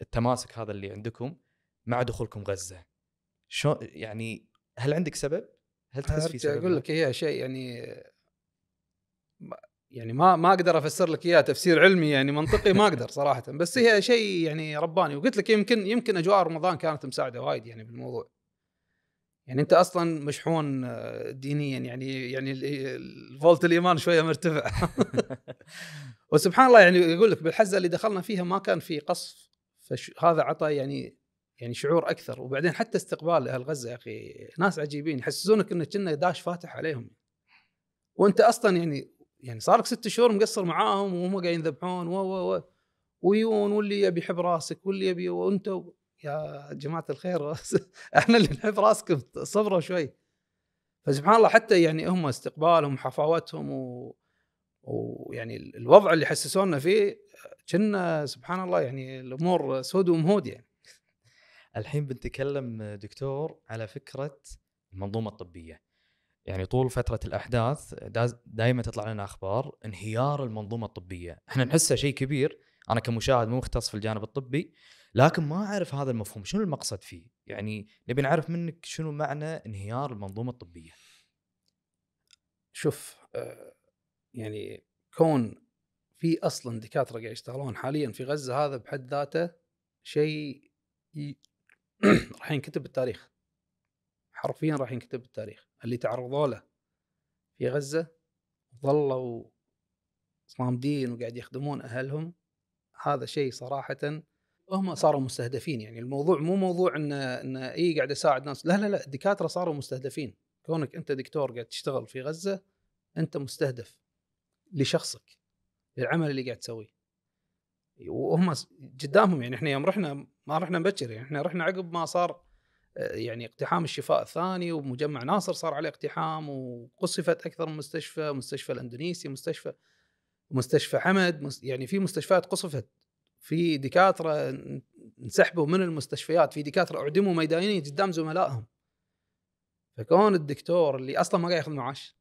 التماسك هذا اللي عندكم مع دخولكم غزه شو يعني هل عندك سبب؟ هل تحس في سبب؟ اقول لك هي شيء يعني يعني ما ما اقدر افسر لك اياه تفسير علمي يعني منطقي ما اقدر صراحه بس هي شيء يعني رباني وقلت لك يمكن يمكن اجواء رمضان كانت مساعده وايد يعني بالموضوع يعني انت اصلا مشحون آه، دينيا يعني يعني الفولت الايمان شويه مرتفع وسبحان الله يعني يقول لك بالحزه اللي دخلنا فيها ما كان في قصف فهذا عطى يعني يعني شعور اكثر وبعدين حتى استقبال اهل غزه يا اخي ناس عجيبين يحسسونك انك كنا داش فاتح عليهم وانت اصلا يعني يعني صار لك ست شهور مقصر معاهم وهم قاعدين يذبحون و و و ويون واللي يبي يحب راسك واللي يبي وانت يا جماعه الخير احنا اللي نحب راسكم صبروا شوي فسبحان الله حتى يعني هم استقبالهم حفاوتهم و... ويعني الوضع اللي حسسونا فيه كنا سبحان الله يعني الامور سود ومهود يعني الحين بنتكلم دكتور على فكره المنظومه الطبيه يعني طول فتره الاحداث دائما تطلع لنا اخبار انهيار المنظومه الطبيه احنا نحسها شيء كبير انا كمشاهد مو مختص في الجانب الطبي لكن ما اعرف هذا المفهوم شنو المقصد فيه يعني نبي نعرف منك شنو معنى انهيار المنظومه الطبيه شوف آه، يعني كون في اصلا دكاتره قاعد يشتغلون حاليا في غزه هذا بحد ذاته شيء راح ينكتب بالتاريخ حرفيا راح ينكتب بالتاريخ اللي تعرضوا له في غزه ظلوا صامدين وقاعد يخدمون اهلهم هذا شيء صراحه هم صاروا مستهدفين يعني الموضوع مو موضوع ان ان اي قاعد اساعد ناس لا لا لا الدكاتره صاروا مستهدفين كونك انت دكتور قاعد تشتغل في غزه انت مستهدف لشخصك للعمل اللي قاعد تسويه وهم قدامهم يعني احنا يوم رحنا ما رحنا مبكر يعني احنا رحنا عقب ما صار آه، يعني اقتحام الشفاء الثاني ومجمع ناصر صار عليه اقتحام وقصفت اكثر من مستشفى مستشفى الاندونيسي مستشفى مستشفى حمد يعني في مستشفيات قصفت في دكاتره انسحبوا من المستشفيات في دكاتره اعدموا ميدانيا قدام زملائهم فكون الدكتور اللي اصلا ما قاعد ياخذ معاش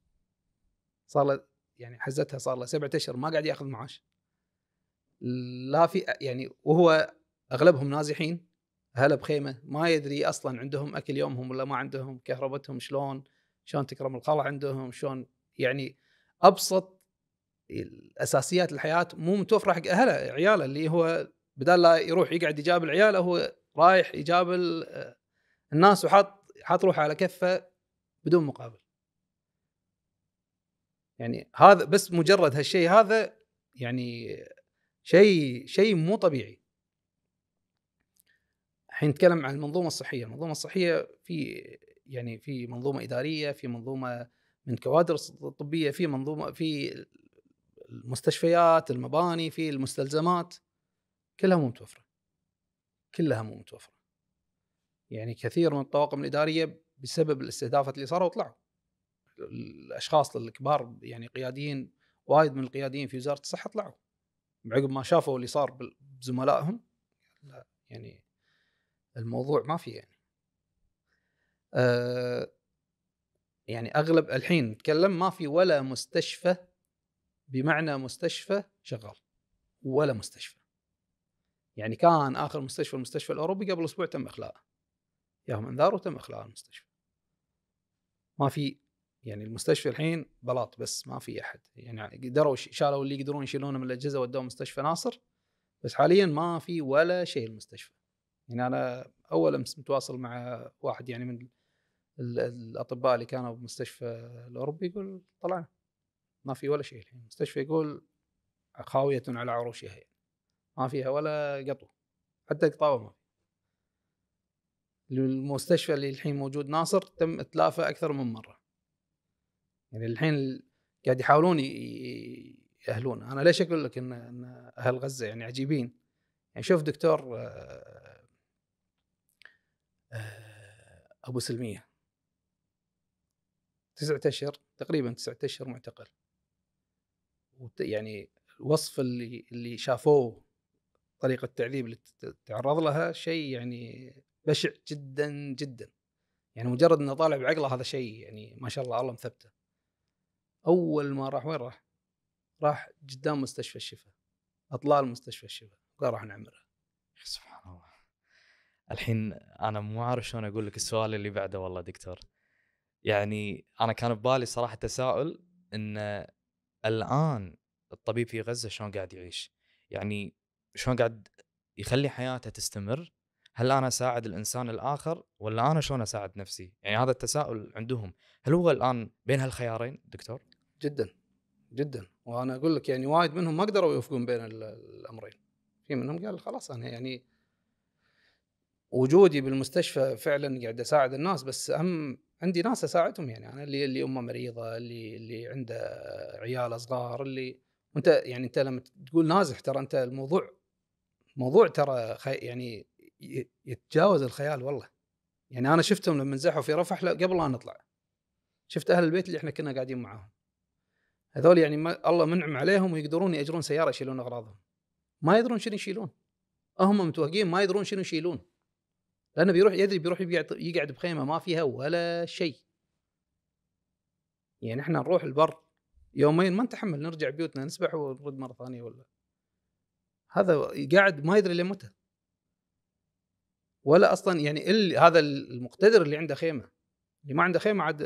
صار له يعني حزتها صار له سبعة اشهر ما قاعد ياخذ معاش لا في يعني وهو اغلبهم نازحين هلا بخيمه ما يدري اصلا عندهم اكل يومهم ولا ما عندهم كهربتهم شلون شلون تكرم القلعه عندهم شلون يعني ابسط الاساسيات الحياه مو متوفره حق اهله عياله اللي هو بدال لا يروح يقعد يجابل عياله هو رايح يجابل آه، الناس وحاط حاط روحه على كفه بدون مقابل. يعني هذا بس مجرد هالشيء هذا يعني شيء شيء مو طبيعي. الحين نتكلم عن المنظومه الصحيه، المنظومه الصحيه في يعني في منظومه اداريه، في منظومه من كوادر طبيه، في منظومه في المستشفيات المباني في المستلزمات كلها مو متوفره كلها مو متوفره يعني كثير من الطواقم الاداريه بسبب الاستهدافات اللي صاروا طلعوا الاشخاص الكبار يعني قياديين وايد من القياديين في وزاره الصحه طلعوا عقب ما شافوا اللي صار بزملائهم لا يعني الموضوع ما في يعني أه يعني اغلب الحين نتكلم ما في ولا مستشفى بمعنى مستشفى شغال ولا مستشفى يعني كان اخر مستشفى المستشفى الاوروبي قبل اسبوع تم اخلاءه ياهم انذار وتم اخلاء المستشفى ما في يعني المستشفى الحين بلاط بس ما في احد يعني قدروا شالوا اللي يقدرون يشيلونه من الاجهزه ودوه مستشفى ناصر بس حاليا ما في ولا شيء المستشفى يعني انا اول امس متواصل مع واحد يعني من الاطباء اللي كانوا بمستشفى الاوروبي يقول طلعنا ما في ولا شيء الحين يعني المستشفى يقول خاوية على عروشها يعني ما فيها ولا قطوة حتى قطاوة ما في المستشفى اللي الحين موجود ناصر تم اتلافه أكثر من مرة يعني الحين قاعد يحاولون يأهلون أنا ليش أقول لك إن, إن أهل غزة يعني عجيبين يعني شوف دكتور آه، آه، أبو سلمية تسعة أشهر تقريبا تسعة أشهر معتقل يعني الوصف اللي اللي شافوه طريقه التعذيب اللي تعرض لها شيء يعني بشع جدا جدا يعني مجرد انه طالع بعقله هذا شيء يعني ما شاء الله الله مثبته اول ما راح وين راح؟ راح قدام مستشفى الشفاء اطلال مستشفى الشفاء قال راح نعمرها سبحان الله الحين انا مو عارف شلون اقول لك السؤال اللي بعده والله دكتور يعني انا كان ببالي صراحه تساؤل ان الان الطبيب في غزه شلون قاعد يعيش؟ يعني شلون قاعد يخلي حياته تستمر؟ هل انا اساعد الانسان الاخر ولا انا شلون اساعد نفسي؟ يعني هذا التساؤل عندهم، هل هو الان بين هالخيارين دكتور؟ جدا جدا وانا اقول لك يعني وايد منهم ما قدروا يوفقون بين الامرين. في منهم قال خلاص انا يعني وجودي بالمستشفى فعلا قاعد اساعد الناس بس اهم عندي ناس اساعدهم يعني انا اللي اللي امه مريضه اللي اللي عنده عيال صغار اللي وانت يعني انت لما تقول نازح ترى انت الموضوع موضوع ترى خي يعني يتجاوز الخيال والله يعني انا شفتهم لما نزحوا في رفح قبل لا نطلع شفت اهل البيت اللي احنا كنا قاعدين معاهم هذول يعني ما الله منعم عليهم ويقدرون ياجرون سياره يشيلون اغراضهم ما يدرون شنو يشيلون هم متوهقين ما يدرون شنو يشيلون لانه بيروح يدري بيروح يقعد بخيمه ما فيها ولا شيء يعني احنا نروح البر يومين ما نتحمل نرجع بيوتنا نسبح ونرد مره ثانيه ولا هذا قاعد ما يدري لمتى ولا اصلا يعني ال... هذا المقتدر اللي عنده خيمه اللي ما عنده خيمه عاد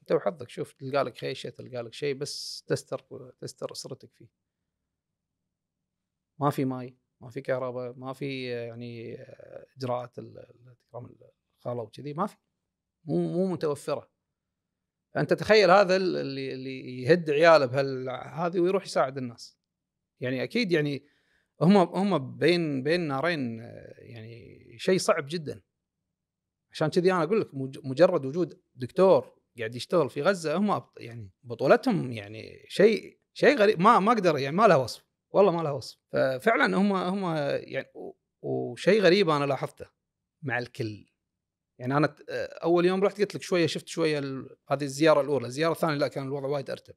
انت وحظك شوف تلقى لك خيشه تلقى لك شيء بس تستر تستر اسرتك فيه ما في ماي ما في كهرباء ما في يعني اجراءات الاكرام الخاله وكذي ما في مو مو متوفره فانت تخيل هذا اللي اللي يهد عياله بهال هذه ويروح يساعد الناس يعني اكيد يعني هم هم بين بين نارين يعني شيء صعب جدا عشان كذي انا اقول لك مجرد وجود دكتور قاعد يشتغل في غزه هم يعني بطولتهم يعني شيء شيء غريب ما ما اقدر يعني ما له وصف والله ما لها وصف ففعلا هم هم يعني وشيء غريب انا لاحظته مع الكل يعني انا اول يوم رحت قلت لك شويه شفت شويه ال... هذه الزياره الاولى، الزياره الثانيه لا كان الوضع وايد ارتب.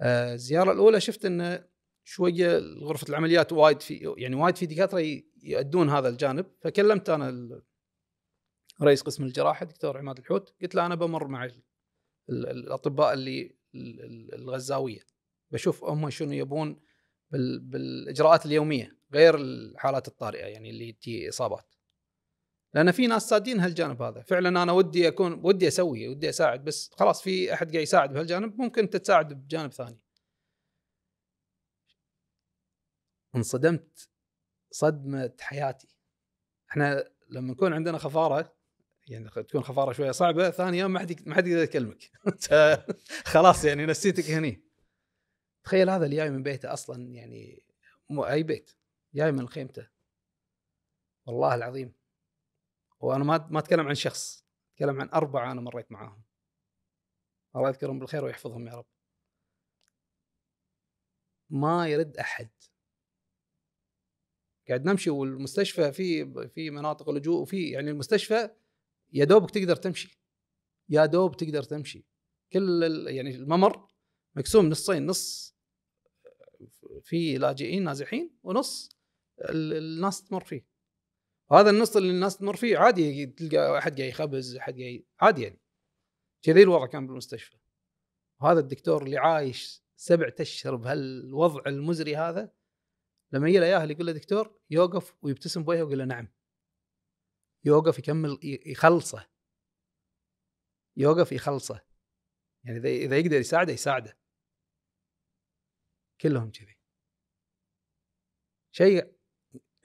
آه، الزياره الاولى شفت انه شويه غرفه العمليات وايد في يعني وايد في دكاتره يؤدون هذا الجانب فكلمت انا رئيس قسم الجراحه دكتور عماد الحوت قلت له انا بمر مع ال... الاطباء اللي الغزاويه بشوف هم شنو يبون بالاجراءات اليوميه غير الحالات الطارئه يعني اللي تجي اصابات لان في ناس صادين هالجانب هذا فعلا انا ودي اكون ودي اسوي ودي اساعد بس خلاص في احد قاعد يساعد بهالجانب ممكن انت تساعد بجانب ثاني انصدمت صدمه حياتي احنا لما نكون عندنا خفاره يعني تكون خفاره شويه صعبه ثاني يوم ما حد ما حد يقدر يكلمك خلاص يعني نسيتك هني تخيل هذا اللي جاي من بيته اصلا يعني مو اي بيت جاي من خيمته والله العظيم وانا ما ما اتكلم عن شخص اتكلم عن اربعه انا مريت معاهم الله يذكرهم بالخير ويحفظهم يا رب ما يرد احد قاعد نمشي والمستشفى في في مناطق لجوء وفي يعني المستشفى يا دوب تقدر تمشي يا دوب تقدر تمشي كل يعني الممر مقسوم نصين نص في لاجئين نازحين ونص الناس تمر فيه هذا النص اللي الناس تمر فيه عادي تلقى احد جاي يخبز احد جاي عادي يعني كذي الوضع كان بالمستشفى وهذا الدكتور اللي عايش سبعة اشهر بهالوضع المزري هذا لما يجي ياهل يقول له دكتور يوقف ويبتسم بوجهه ويقول له نعم يوقف يكمل يخلصه يوقف يخلصه يعني اذا يقدر يساعده يساعده كلهم كذي شيء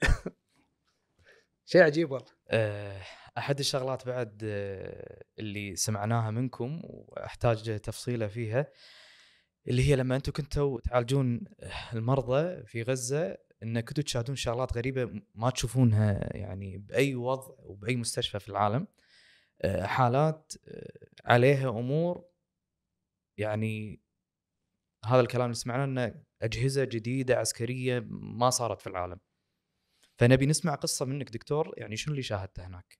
شيء عجيب والله آه، احد الشغلات بعد آه، اللي سمعناها منكم واحتاج تفصيله فيها اللي هي لما انتم كنتوا تعالجون آه، المرضى في غزه ان كنتوا تشاهدون شغلات غريبه ما تشوفونها يعني باي وضع وباي مستشفى في العالم حالات عليها امور يعني هذا الكلام اللي سمعناه ان اجهزه جديده عسكريه ما صارت في العالم فنبي نسمع قصه منك دكتور يعني شنو اللي شاهدته هناك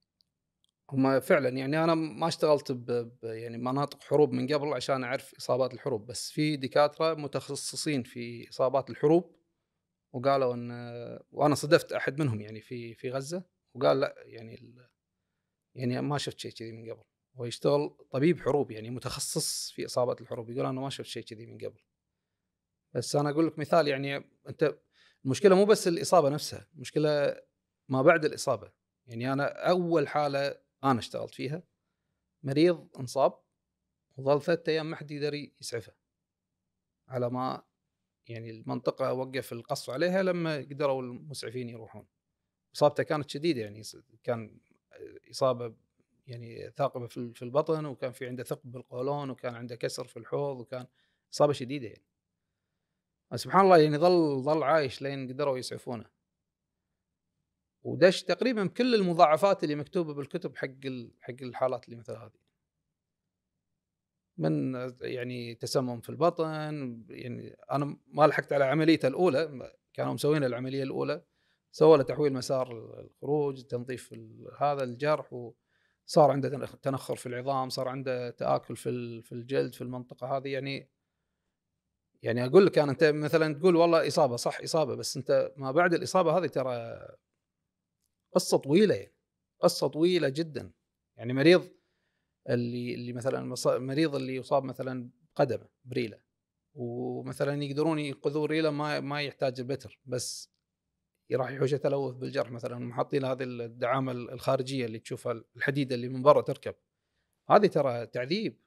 هم فعلا يعني انا ما اشتغلت ب يعني مناطق حروب من قبل عشان اعرف اصابات الحروب بس في دكاتره متخصصين في اصابات الحروب وقالوا ان وانا صدفت احد منهم يعني في في غزه وقال لا يعني يعني ما شفت شيء كذي من قبل ويشتغل طبيب حروب يعني متخصص في اصابات الحروب يقول انا ما شفت شيء كذي من قبل بس انا اقول لك مثال يعني انت المشكله مو بس الاصابه نفسها المشكله ما بعد الاصابه يعني انا اول حاله انا اشتغلت فيها مريض انصاب وظل ثلاثة ايام ما حد يقدر يسعفه على ما يعني المنطقه وقف القصف عليها لما قدروا المسعفين يروحون اصابته كانت شديده يعني كان اصابه يعني ثاقبه في البطن وكان في عنده ثقب بالقولون وكان عنده كسر في الحوض وكان اصابه شديده يعني سبحان الله يعني ظل ظل عايش لين قدروا يسعفونه ودش تقريبا كل المضاعفات اللي مكتوبه بالكتب حق حق الحالات اللي مثل هذه من يعني تسمم في البطن يعني انا ما لحقت على عمليته الاولى كانوا مسوين العمليه الاولى سووا له تحويل مسار الخروج تنظيف هذا الجرح وصار عنده تنخر في العظام صار عنده تاكل في في الجلد في المنطقه هذه يعني يعني اقول لك انا يعني انت مثلا تقول والله اصابه صح اصابه بس انت ما بعد الاصابه هذه ترى قصه طويله يعني قصه طويله جدا يعني مريض اللي اللي مثلا مريض اللي يصاب مثلا بقدمه بريله ومثلا يقدرون ينقذوا ريله ما ما يحتاج البتر بس راح يحوشه تلوث بالجرح مثلا محطين هذه الدعامه الخارجيه اللي تشوفها الحديده اللي من برا تركب هذه ترى تعذيب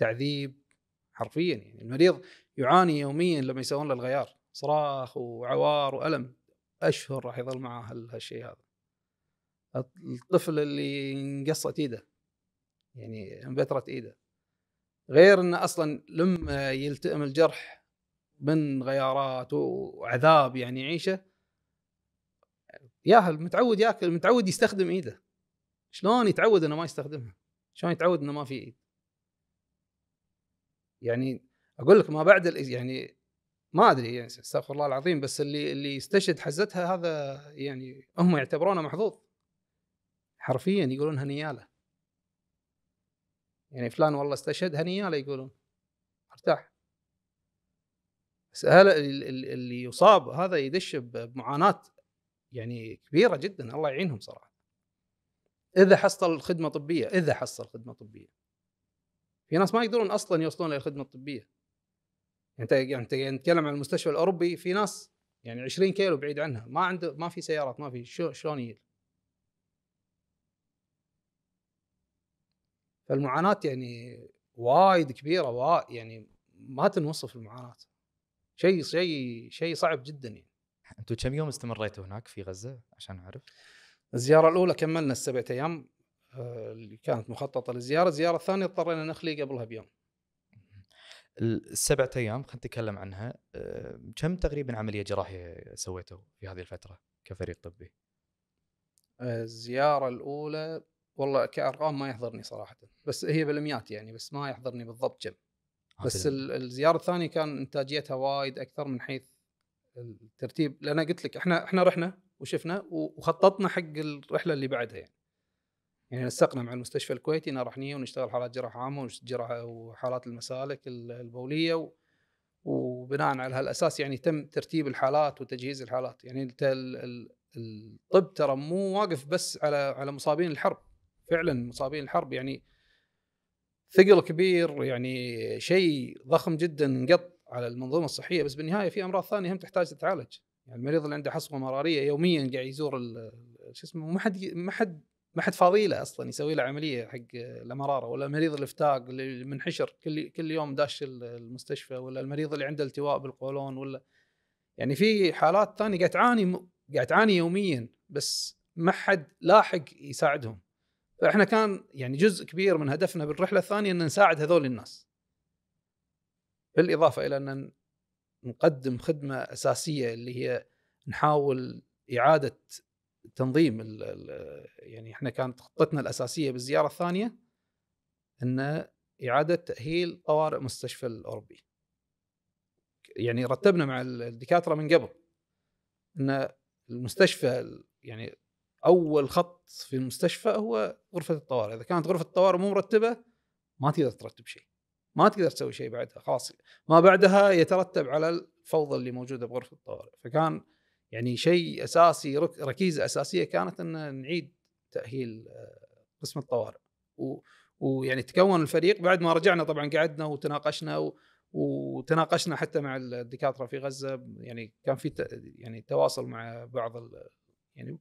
تعذيب حرفيا يعني المريض يعاني يوميا لما يسوون له الغيار صراخ وعوار والم اشهر راح يظل معاه هالشيء هذا الطفل اللي انقصت ايده يعني انبترت ايده غير انه اصلا لما يلتئم الجرح من غيارات وعذاب يعني يعيشه ياهل متعود ياكل متعود يستخدم ايده شلون يتعود انه ما يستخدمها؟ شلون يتعود انه ما في ايد؟ يعني اقول لك ما بعد يعني ما ادري يعني استغفر الله العظيم بس اللي اللي يستشهد حزتها هذا يعني هم يعتبرونه محظوظ حرفيا يقولون هنياله يعني فلان والله استشهد هنياله يقولون ارتاح بس اللي يصاب هذا يدش بمعاناه يعني كبيره جدا الله يعينهم صراحه اذا حصل خدمه طبيه اذا حصل خدمه طبيه في ناس ما يقدرون اصلا يوصلون للخدمه الطبيه يعني انت يعني انت نتكلم يعني عن المستشفى الاوروبي في ناس يعني 20 كيلو بعيد عنها ما عنده ما في سيارات ما في شو شلون يجي فالمعاناه يعني وايد كبيره و يعني ما تنوصف المعاناه شيء شيء شيء صعب جدا يعني انتم كم يوم استمريتوا هناك في غزه عشان اعرف؟ الزياره الاولى كملنا السبعة ايام آه، اللي كانت مخططه للزياره، الزياره الثانيه اضطرينا نخلي قبلها بيوم. السبعة ايام خلينا نتكلم عنها، آه، كم تقريبا عمليه جراحيه سويتوا في هذه الفتره كفريق طبي؟ آه، الزياره الاولى والله كارقام ما يحضرني صراحه، بس هي بالمئات يعني بس ما يحضرني بالضبط كم. بس الزياره الثانيه كان انتاجيتها وايد اكثر من حيث الترتيب لان قلت لك احنا احنا رحنا وشفنا وخططنا حق الرحله اللي بعدها يعني يعني نسقنا مع المستشفى الكويتي ان راح ونشتغل حالات جراحه عامه وجراحه وحالات المسالك البوليه وبناء على هالاساس يعني تم ترتيب الحالات وتجهيز الحالات يعني انت الطب ترى مو واقف بس على على مصابين الحرب فعلا مصابين الحرب يعني ثقل كبير يعني شيء ضخم جدا انقط على المنظومه الصحيه بس بالنهايه في امراض ثانيه هم تحتاج تتعالج يعني المريض اللي عنده حصوه مراريه يوميا قاعد يزور شو اسمه ما حد ما حد ما حد فاضي له اصلا يسوي له عمليه حق الامراره ولا المريض الافتاق اللي منحشر كل كل يوم داش المستشفى ولا المريض اللي عنده التواء بالقولون ولا يعني في حالات ثانيه قاعد تعاني قاعد تعاني يوميا بس ما حد لاحق يساعدهم فاحنا كان يعني جزء كبير من هدفنا بالرحله الثانيه ان نساعد هذول الناس بالاضافه الى ان نقدم خدمه اساسيه اللي هي نحاول اعاده تنظيم الـ الـ يعني احنا كانت خطتنا الاساسيه بالزياره الثانيه ان اعاده تاهيل طوارئ مستشفى الاوروبي. يعني رتبنا مع الدكاتره من قبل ان المستشفى يعني اول خط في المستشفى هو غرفه الطوارئ، اذا كانت غرفه الطوارئ مو مرتبه ما تقدر ترتب شيء. ما تقدر تسوي شيء بعدها خلاص ما بعدها يترتب على الفوضى اللي موجوده بغرفه الطوارئ، فكان يعني شيء اساسي ركيزه اساسيه كانت ان نعيد تاهيل آه، قسم الطوارئ ويعني تكون الفريق بعد ما رجعنا طبعا قعدنا وتناقشنا و... وتناقشنا حتى مع الدكاتره في غزه يعني كان في ت... يعني تواصل مع بعض ال... يعني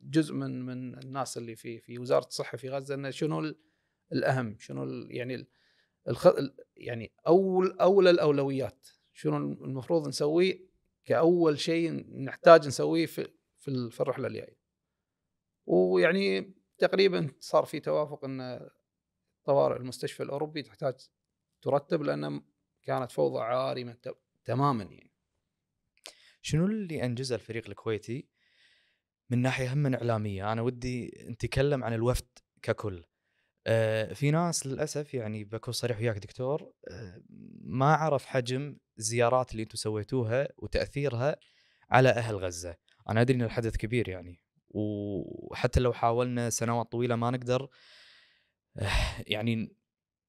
جزء من من الناس اللي في في وزاره الصحه في غزه انه شنو الاهم شنو ال... يعني الخ... يعني اول اولى الاولويات شنو المفروض نسويه كاول شيء نحتاج نسويه في في الرحله الجايه ويعني تقريبا صار في توافق ان طوارئ المستشفى الاوروبي تحتاج ترتب لان كانت فوضى عارمه تماما يعني شنو اللي انجزه الفريق الكويتي من ناحيه هم إعلامية أنا ودي نتكلم عن الوفد ككل آه، في ناس للاسف يعني بكون صريح وياك دكتور آه، ما عرف حجم الزيارات اللي انتم سويتوها وتاثيرها على اهل غزه، انا ادري ان الحدث كبير يعني وحتى لو حاولنا سنوات طويله ما نقدر آه، يعني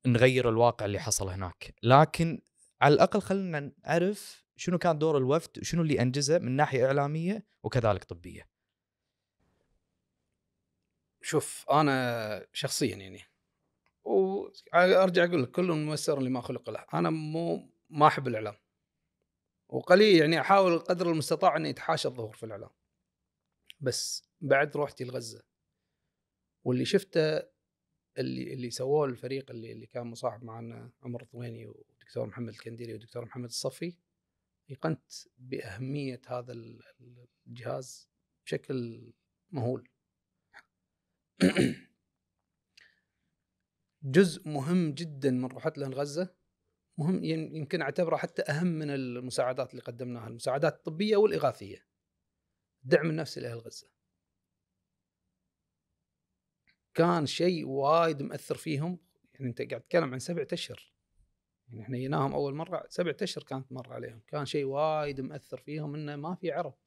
نغير الواقع اللي حصل هناك، لكن على الاقل خلينا نعرف شنو كان دور الوفد وشنو اللي انجزه من ناحيه اعلاميه وكذلك طبيه. شوف انا شخصيا يعني وارجع اقول لك كل ميسر لما خلق له انا مو ما احب الاعلام وقليل يعني احاول قدر المستطاع اني اتحاشى الظهور في الاعلام بس بعد روحتي لغزه واللي شفته اللي اللي سووه الفريق اللي اللي كان مصاحب معنا عمر الطويني والدكتور محمد الكنديري والدكتور محمد الصفي ايقنت باهميه هذا الجهاز بشكل مهول جزء مهم جدا من رحلتنا لغزه مهم يمكن اعتبره حتى اهم من المساعدات اللي قدمناها المساعدات الطبيه والاغاثيه الدعم النفسي لاهل غزه كان شيء وايد مأثر فيهم يعني انت قاعد تتكلم عن سبعة اشهر يعني احنا جيناهم اول مره سبعة اشهر كانت مر عليهم كان شيء وايد مأثر فيهم انه ما في عرب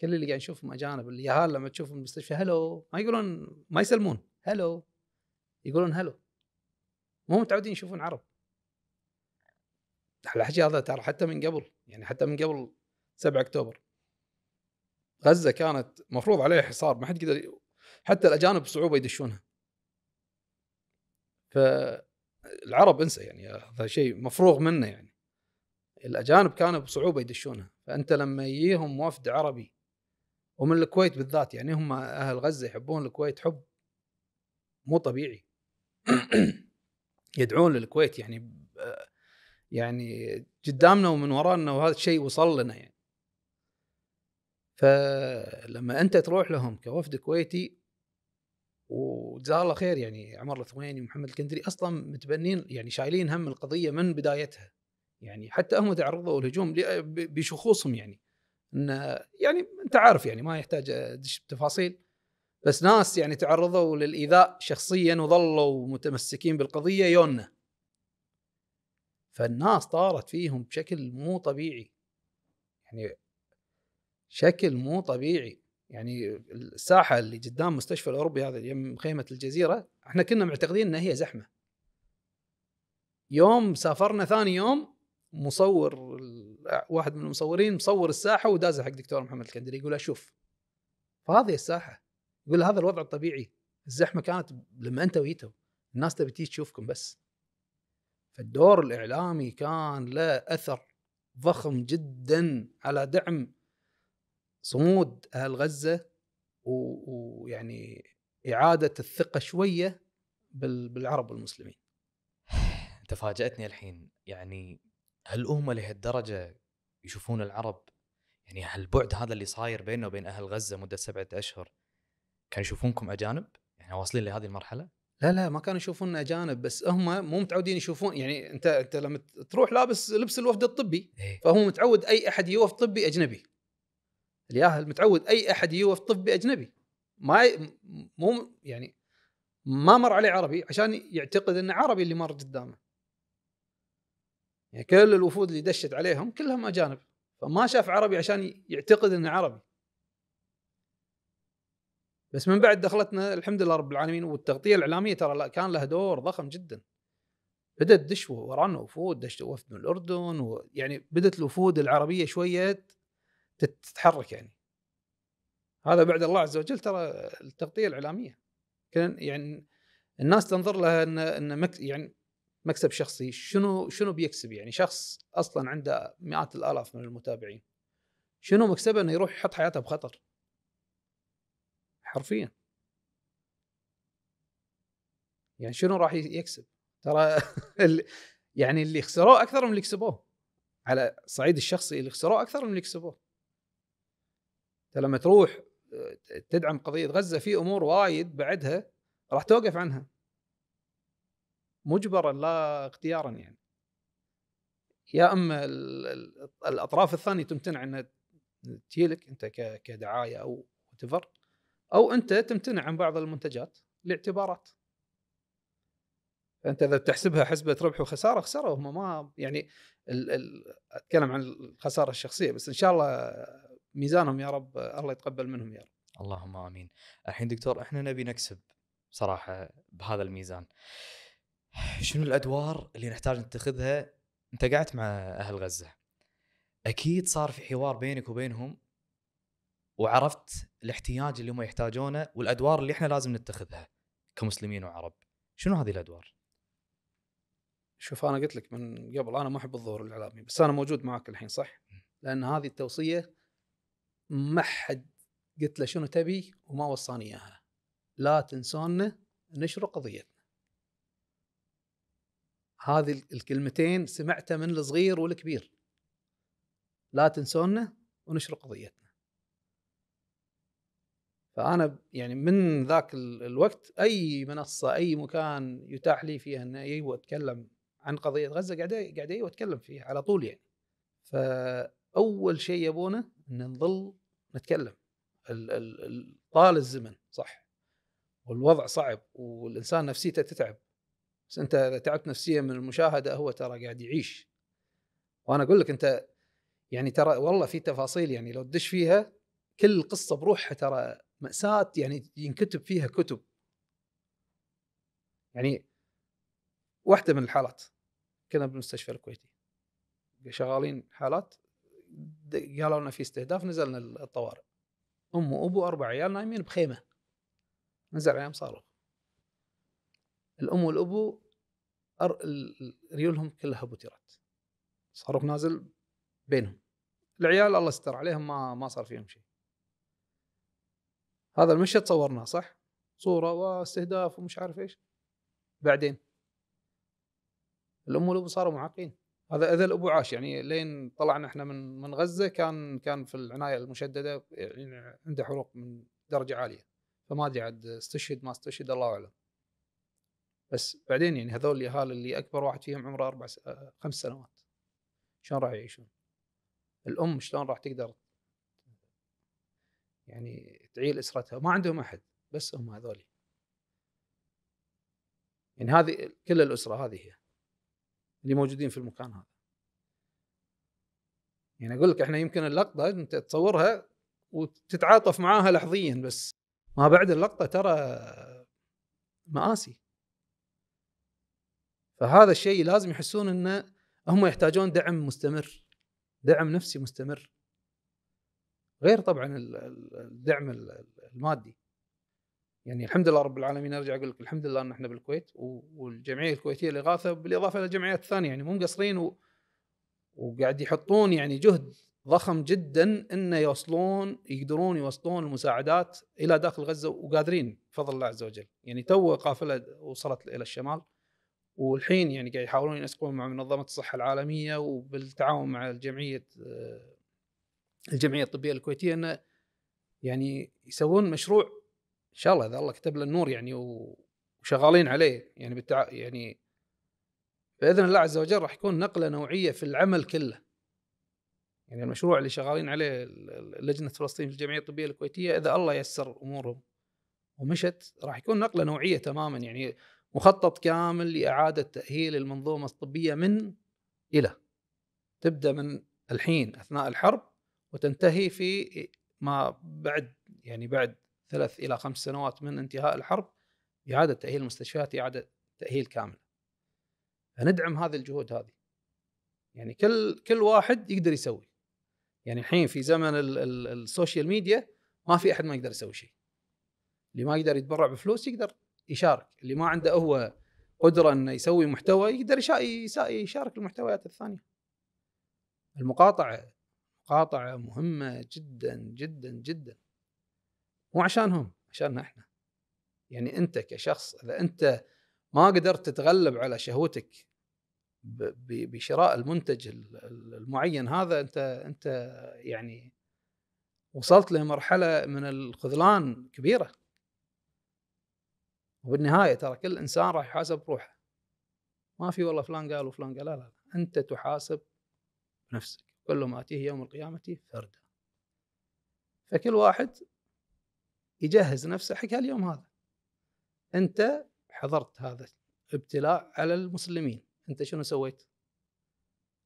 كل اللي قاعد نشوفهم اجانب اليهال لما تشوفهم بالمستشفى هلو ما يقولون ما يسلمون هلو يقولون هلو مو متعودين يشوفون عرب الحكي هذا ترى حتى من قبل يعني حتى من قبل 7 اكتوبر غزه كانت مفروض عليها حصار ما حد قدر حتى الاجانب بصعوبه يدشونها فالعرب انسى يعني هذا شيء مفروغ منه يعني الاجانب كانوا بصعوبه يدشونها فانت لما يجيهم وفد عربي ومن الكويت بالذات يعني هم اهل غزه يحبون الكويت حب مو طبيعي يدعون للكويت يعني يعني قدامنا ومن ورانا وهذا الشيء وصل لنا يعني فلما انت تروح لهم كوفد كويتي وجزاه الله خير يعني عمر الثويني ومحمد الكندري اصلا متبنين يعني شايلين هم القضيه من بدايتها يعني حتى هم تعرضوا للهجوم بشخوصهم يعني ان يعني انت عارف يعني ما يحتاج ادش بتفاصيل بس ناس يعني تعرضوا للايذاء شخصيا وظلوا متمسكين بالقضيه يونا فالناس طارت فيهم بشكل مو طبيعي يعني شكل مو طبيعي يعني الساحه اللي قدام مستشفى الاوروبي هذا يم خيمه الجزيره احنا كنا معتقدين انها هي زحمه يوم سافرنا ثاني يوم مصور واحد من المصورين مصور الساحه ودازه حق دكتور محمد الكندري يقول اشوف فاضيه الساحه يقول هذا الوضع الطبيعي الزحمه كانت لما انت ويتوا الناس تبي تيجي تشوفكم بس فالدور الاعلامي كان له اثر ضخم جدا على دعم صمود اهل غزه ويعني اعاده الثقه شويه بالعرب والمسلمين. تفاجاتني الحين يعني هل هم لهالدرجه يشوفون العرب يعني هالبعد هذا اللي صاير بيننا وبين اهل غزه مده سبعه اشهر كانوا يشوفونكم اجانب؟ يعني واصلين لهذه المرحله؟ لا لا ما كانوا يشوفوننا اجانب بس هم مو متعودين يشوفون يعني انت انت لما تروح لابس لبس الوفد الطبي إيه. فهو متعود اي احد يوف طبي اجنبي. الياهل متعود اي احد يوف طبي اجنبي. ما مو يعني ما مر عليه عربي عشان يعتقد انه عربي اللي مر قدامه. يعني كل الوفود اللي دشت عليهم كلهم اجانب فما شاف عربي عشان يعتقد انه عربي بس من بعد دخلتنا الحمد لله رب العالمين والتغطيه الاعلاميه ترى كان لها دور ضخم جدا بدات تدش ورانا وفود دشت وفد من الاردن ويعني بدات الوفود العربيه شويه تتحرك يعني هذا بعد الله عز وجل ترى التغطيه الاعلاميه كان يعني الناس تنظر لها ان ان يعني مكسب شخصي شنو شنو بيكسب يعني شخص اصلا عنده مئات الالاف من المتابعين شنو مكسبه انه يروح يحط حياته بخطر حرفيا يعني شنو راح يكسب ترى يعني اللي خسروه اكثر من اللي كسبوه على الصعيد الشخصي اللي خسروه اكثر من اللي كسبوه انت لما تروح آه، تدعم قضيه غزه في امور وايد بعدها راح توقف عنها مجبرا لا اختيارا يعني يا اما الاطراف الثانيه تمتنع انها تجيلك انت كدعايه او تفر او انت تمتنع عن بعض المنتجات لاعتبارات فانت اذا بتحسبها حسبه ربح وخساره خساره وهم ما يعني ال ال اتكلم عن الخساره الشخصيه بس ان شاء الله ميزانهم يا رب الله يتقبل منهم يا رب اللهم امين الحين دكتور احنا نبي نكسب صراحه بهذا الميزان شنو الادوار اللي نحتاج نتخذها انت قعدت مع اهل غزه اكيد صار في حوار بينك وبينهم وعرفت الاحتياج اللي هم يحتاجونه والادوار اللي احنا لازم نتخذها كمسلمين وعرب شنو هذه الادوار شوف انا قلت لك من قبل انا ما احب الظهور الاعلامي بس انا موجود معك الحين صح لان هذه التوصيه ما حد قلت له شنو تبي وما وصاني اياها لا تنسونا نشر قضيتنا هذه الكلمتين سمعتها من الصغير والكبير لا تنسونا ونشر قضيتنا فانا يعني من ذاك الوقت اي منصه اي مكان يتاح لي فيها ان اي أيوة واتكلم عن قضيه غزه قاعد قاعد اي أيوة واتكلم فيها على طول يعني فاول شيء يبونه ان نظل نتكلم طال الزمن صح والوضع صعب والانسان نفسيته تتعب بس انت اذا تعبت نفسيا من المشاهده هو ترى قاعد يعيش وانا اقول لك انت يعني ترى والله في تفاصيل يعني لو تدش فيها كل قصه بروحها ترى ماساه يعني ينكتب فيها كتب يعني واحده من الحالات كنا بالمستشفى الكويتي شغالين حالات قالوا لنا في استهداف نزلنا الطوارئ ام وابو اربع عيال نايمين بخيمه نزل عليهم صاروخ الام والابو ريولهم كلها بترت صاروخ نازل بينهم العيال الله يستر عليهم ما ما صار فيهم شيء هذا المشهد صورناه صح صوره واستهداف ومش عارف ايش بعدين الام والابو صاروا معاقين هذا اذا الابو عاش يعني لين طلعنا احنا من من غزه كان كان في العنايه المشدده يعني عنده حروق من درجه عاليه فما ادري عاد استشهد ما استشهد الله اعلم بس بعدين يعني هذول الاهالي اللي اكبر واحد فيهم عمره اربع س... آه، خمس سنوات شلون راح يعيشون؟ الام شلون راح تقدر يعني تعيل اسرتها ما عندهم احد بس هم هذول يعني هذه كل الاسره هذه هي اللي موجودين في المكان هذا يعني اقول لك احنا يمكن اللقطه انت تصورها وتتعاطف معاها لحظيا بس ما بعد اللقطه ترى مآسي فهذا الشيء لازم يحسون انه هم يحتاجون دعم مستمر دعم نفسي مستمر غير طبعا الدعم المادي يعني الحمد لله رب العالمين ارجع اقول لك الحمد لله ان احنا بالكويت والجمعيه الكويتيه للاغاثه بالاضافه الى الجمعيات الثانيه يعني مو مقصرين وقاعد يحطون يعني جهد ضخم جدا انه يوصلون يقدرون يوصلون المساعدات الى داخل غزه وقادرين بفضل الله عز وجل يعني تو قافله وصلت الى الشمال والحين يعني قاعد يحاولون ينسقون مع منظمه الصحه العالميه وبالتعاون مع الجمعيه آه، الجمعيه الطبيه الكويتيه انه يعني يسوون مشروع ان شاء الله اذا الله كتب له النور يعني وشغالين عليه يعني بالتع... يعني باذن الله عز وجل راح يكون نقله نوعيه في العمل كله يعني المشروع اللي شغالين عليه لجنه فلسطين في الجمعيه الطبيه الكويتيه اذا الله يسر امورهم ومشت راح يكون نقله نوعيه تماما يعني مخطط كامل لاعاده تاهيل المنظومه الطبيه من الى تبدا من الحين اثناء الحرب وتنتهي في ما بعد يعني بعد ثلاث الى خمس سنوات من انتهاء الحرب اعاده تاهيل المستشفيات اعاده تاهيل كامل فندعم هذه الجهود هذه يعني كل كل واحد يقدر يسوي يعني الحين في زمن السوشيال ميديا ما في احد ما يقدر يسوي شيء اللي ما يقدر يتبرع بفلوس يقدر يشارك اللي ما عنده هو قدره انه يسوي محتوى يقدر يشارك المحتويات الثانيه المقاطعه مقاطعه مهمه جدا جدا جدا مو عشانهم عشاننا احنا يعني انت كشخص اذا انت ما قدرت تتغلب على شهوتك بشراء المنتج المعين هذا انت انت يعني وصلت لمرحله من الخذلان كبيره وبالنهايه ترى كل انسان راح يحاسب روحه ما في والله فلان قال وفلان قال لا لا انت تحاسب نفسك كل ما اتيه يوم القيامه فردا فكل واحد يجهز نفسه حق هاليوم هذا انت حضرت هذا الابتلاء على المسلمين انت شنو سويت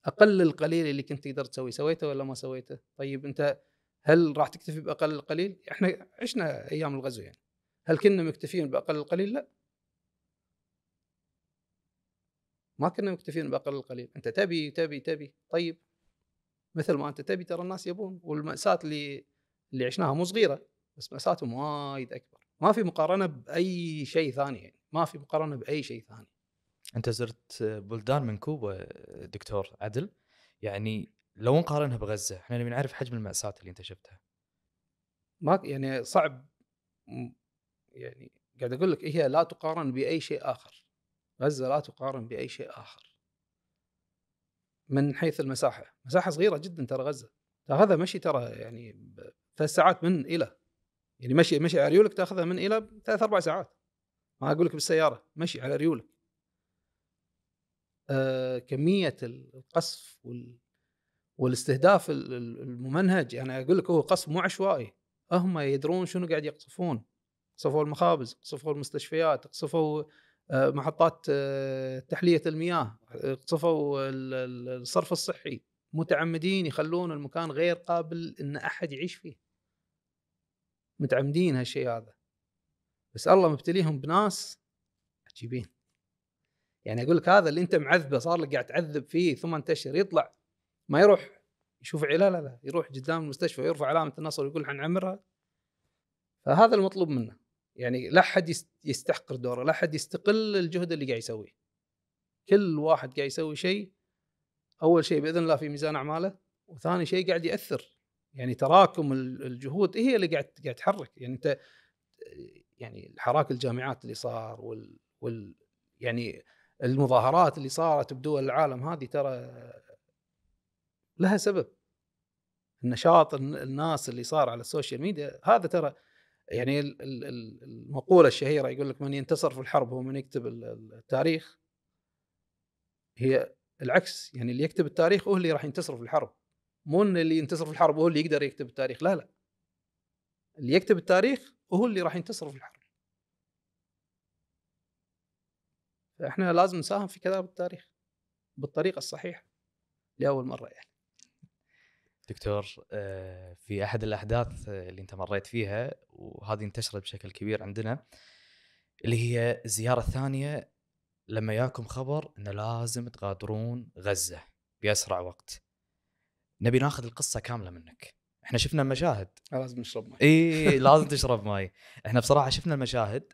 اقل القليل اللي كنت تقدر تسويه سويته ولا ما سويته طيب انت هل راح تكتفي باقل القليل احنا عشنا ايام الغزو يعني هل كنا مكتفين باقل القليل؟ لا ما كنا مكتفين باقل القليل انت تبي تبي تبي طيب مثل ما انت تبي ترى الناس يبون والمأساة اللي اللي عشناها مو صغيره بس مأساتهم وايد اكبر ما في مقارنه باي شيء ثاني يعني ما في مقارنه باي شيء ثاني انت زرت بلدان من كوبا دكتور عدل يعني لو نقارنها بغزه احنا نبي نعرف حجم المأساة اللي انت شفتها ما يعني صعب يعني قاعد اقول لك هي لا تقارن باي شيء اخر غزه لا تقارن باي شيء اخر من حيث المساحه مساحه صغيره جدا ترى غزه تاخذها مشي ترى يعني ثلاث ساعات من الى يعني مشي مشي على ريولك تاخذها من الى ثلاث اربع ساعات ما اقول لك بالسياره مشي على ريولك آه كميه القصف وال والاستهداف الممنهج يعني اقول لك هو قصف مو عشوائي هم يدرون شنو قاعد يقصفون صفوا المخابز صفوا المستشفيات صفوا آه، محطات آه، تحليه المياه صفوا الصرف الصحي متعمدين يخلون المكان غير قابل ان احد يعيش فيه متعمدين هالشيء هذا بس الله مبتليهم بناس عجيبين يعني اقول لك هذا اللي انت معذبه صار لك قاعد تعذب فيه ثم انتشر يطلع ما يروح يشوف لا لا لا يروح قدام المستشفى ويرفع علامه النصر ويقول حنعمرها فهذا المطلوب منه يعني لا حد يستحقر دوره لا حد يستقل الجهد اللي قاعد يسويه كل واحد قاعد يسوي شيء اول شيء باذن الله في ميزان اعماله وثاني شيء قاعد ياثر يعني تراكم الجهود هي اللي قاعد قاعد تحرك يعني انت يعني حراك الجامعات اللي صار وال, وال يعني المظاهرات اللي صارت بدول العالم هذه ترى لها سبب النشاط الناس اللي صار على السوشيال ميديا هذا ترى يعني المقولة الشهيرة يقول لك من ينتصر في الحرب هو من يكتب التاريخ هي العكس يعني اللي يكتب التاريخ هو اللي راح ينتصر في الحرب مو ان اللي ينتصر في الحرب هو اللي يقدر يكتب التاريخ لا لا اللي يكتب التاريخ هو اللي راح ينتصر في الحرب فاحنا لازم نساهم في كتابة التاريخ بالطريقة الصحيحة لأول مرة يعني دكتور آه، في احد الاحداث آه، اللي انت مريت فيها وهذه انتشرت بشكل كبير عندنا اللي هي الزياره الثانيه لما ياكم خبر انه لازم تغادرون غزه باسرع وقت نبي ناخذ القصه كامله منك احنا شفنا المشاهد لازم نشرب ماي اي لازم تشرب ماي احنا بصراحه شفنا المشاهد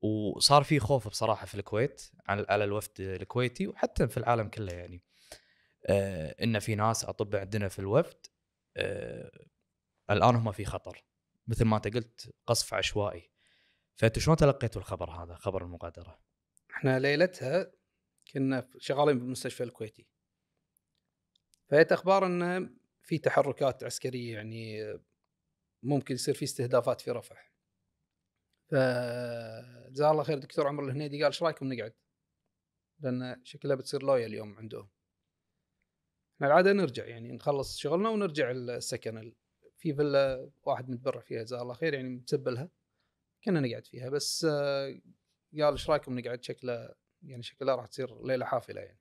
وصار في خوف بصراحه في الكويت على الوفد الكويتي وحتى في العالم كله يعني آه، ان في ناس اطباء عندنا في الوفد آه، الان هم في خطر مثل ما انت قلت قصف عشوائي فانتم شلون تلقيتوا الخبر هذا خبر المغادره؟ احنا ليلتها كنا شغالين بالمستشفى الكويتي فجت اخبار ان في تحركات عسكريه يعني آه، ممكن يصير في استهدافات في رفح فجزاه الله خير الدكتور عمر الهنيدي قال ايش رايكم نقعد؟ لان شكلها بتصير لويا اليوم عندهم احنا العاده نرجع يعني نخلص شغلنا ونرجع السكن في فيلا واحد متبرع فيها جزاه الله خير يعني مسبلها كنا نقعد فيها بس آه، قال ايش رايكم نقعد شكله يعني شكلها راح تصير ليله حافله يعني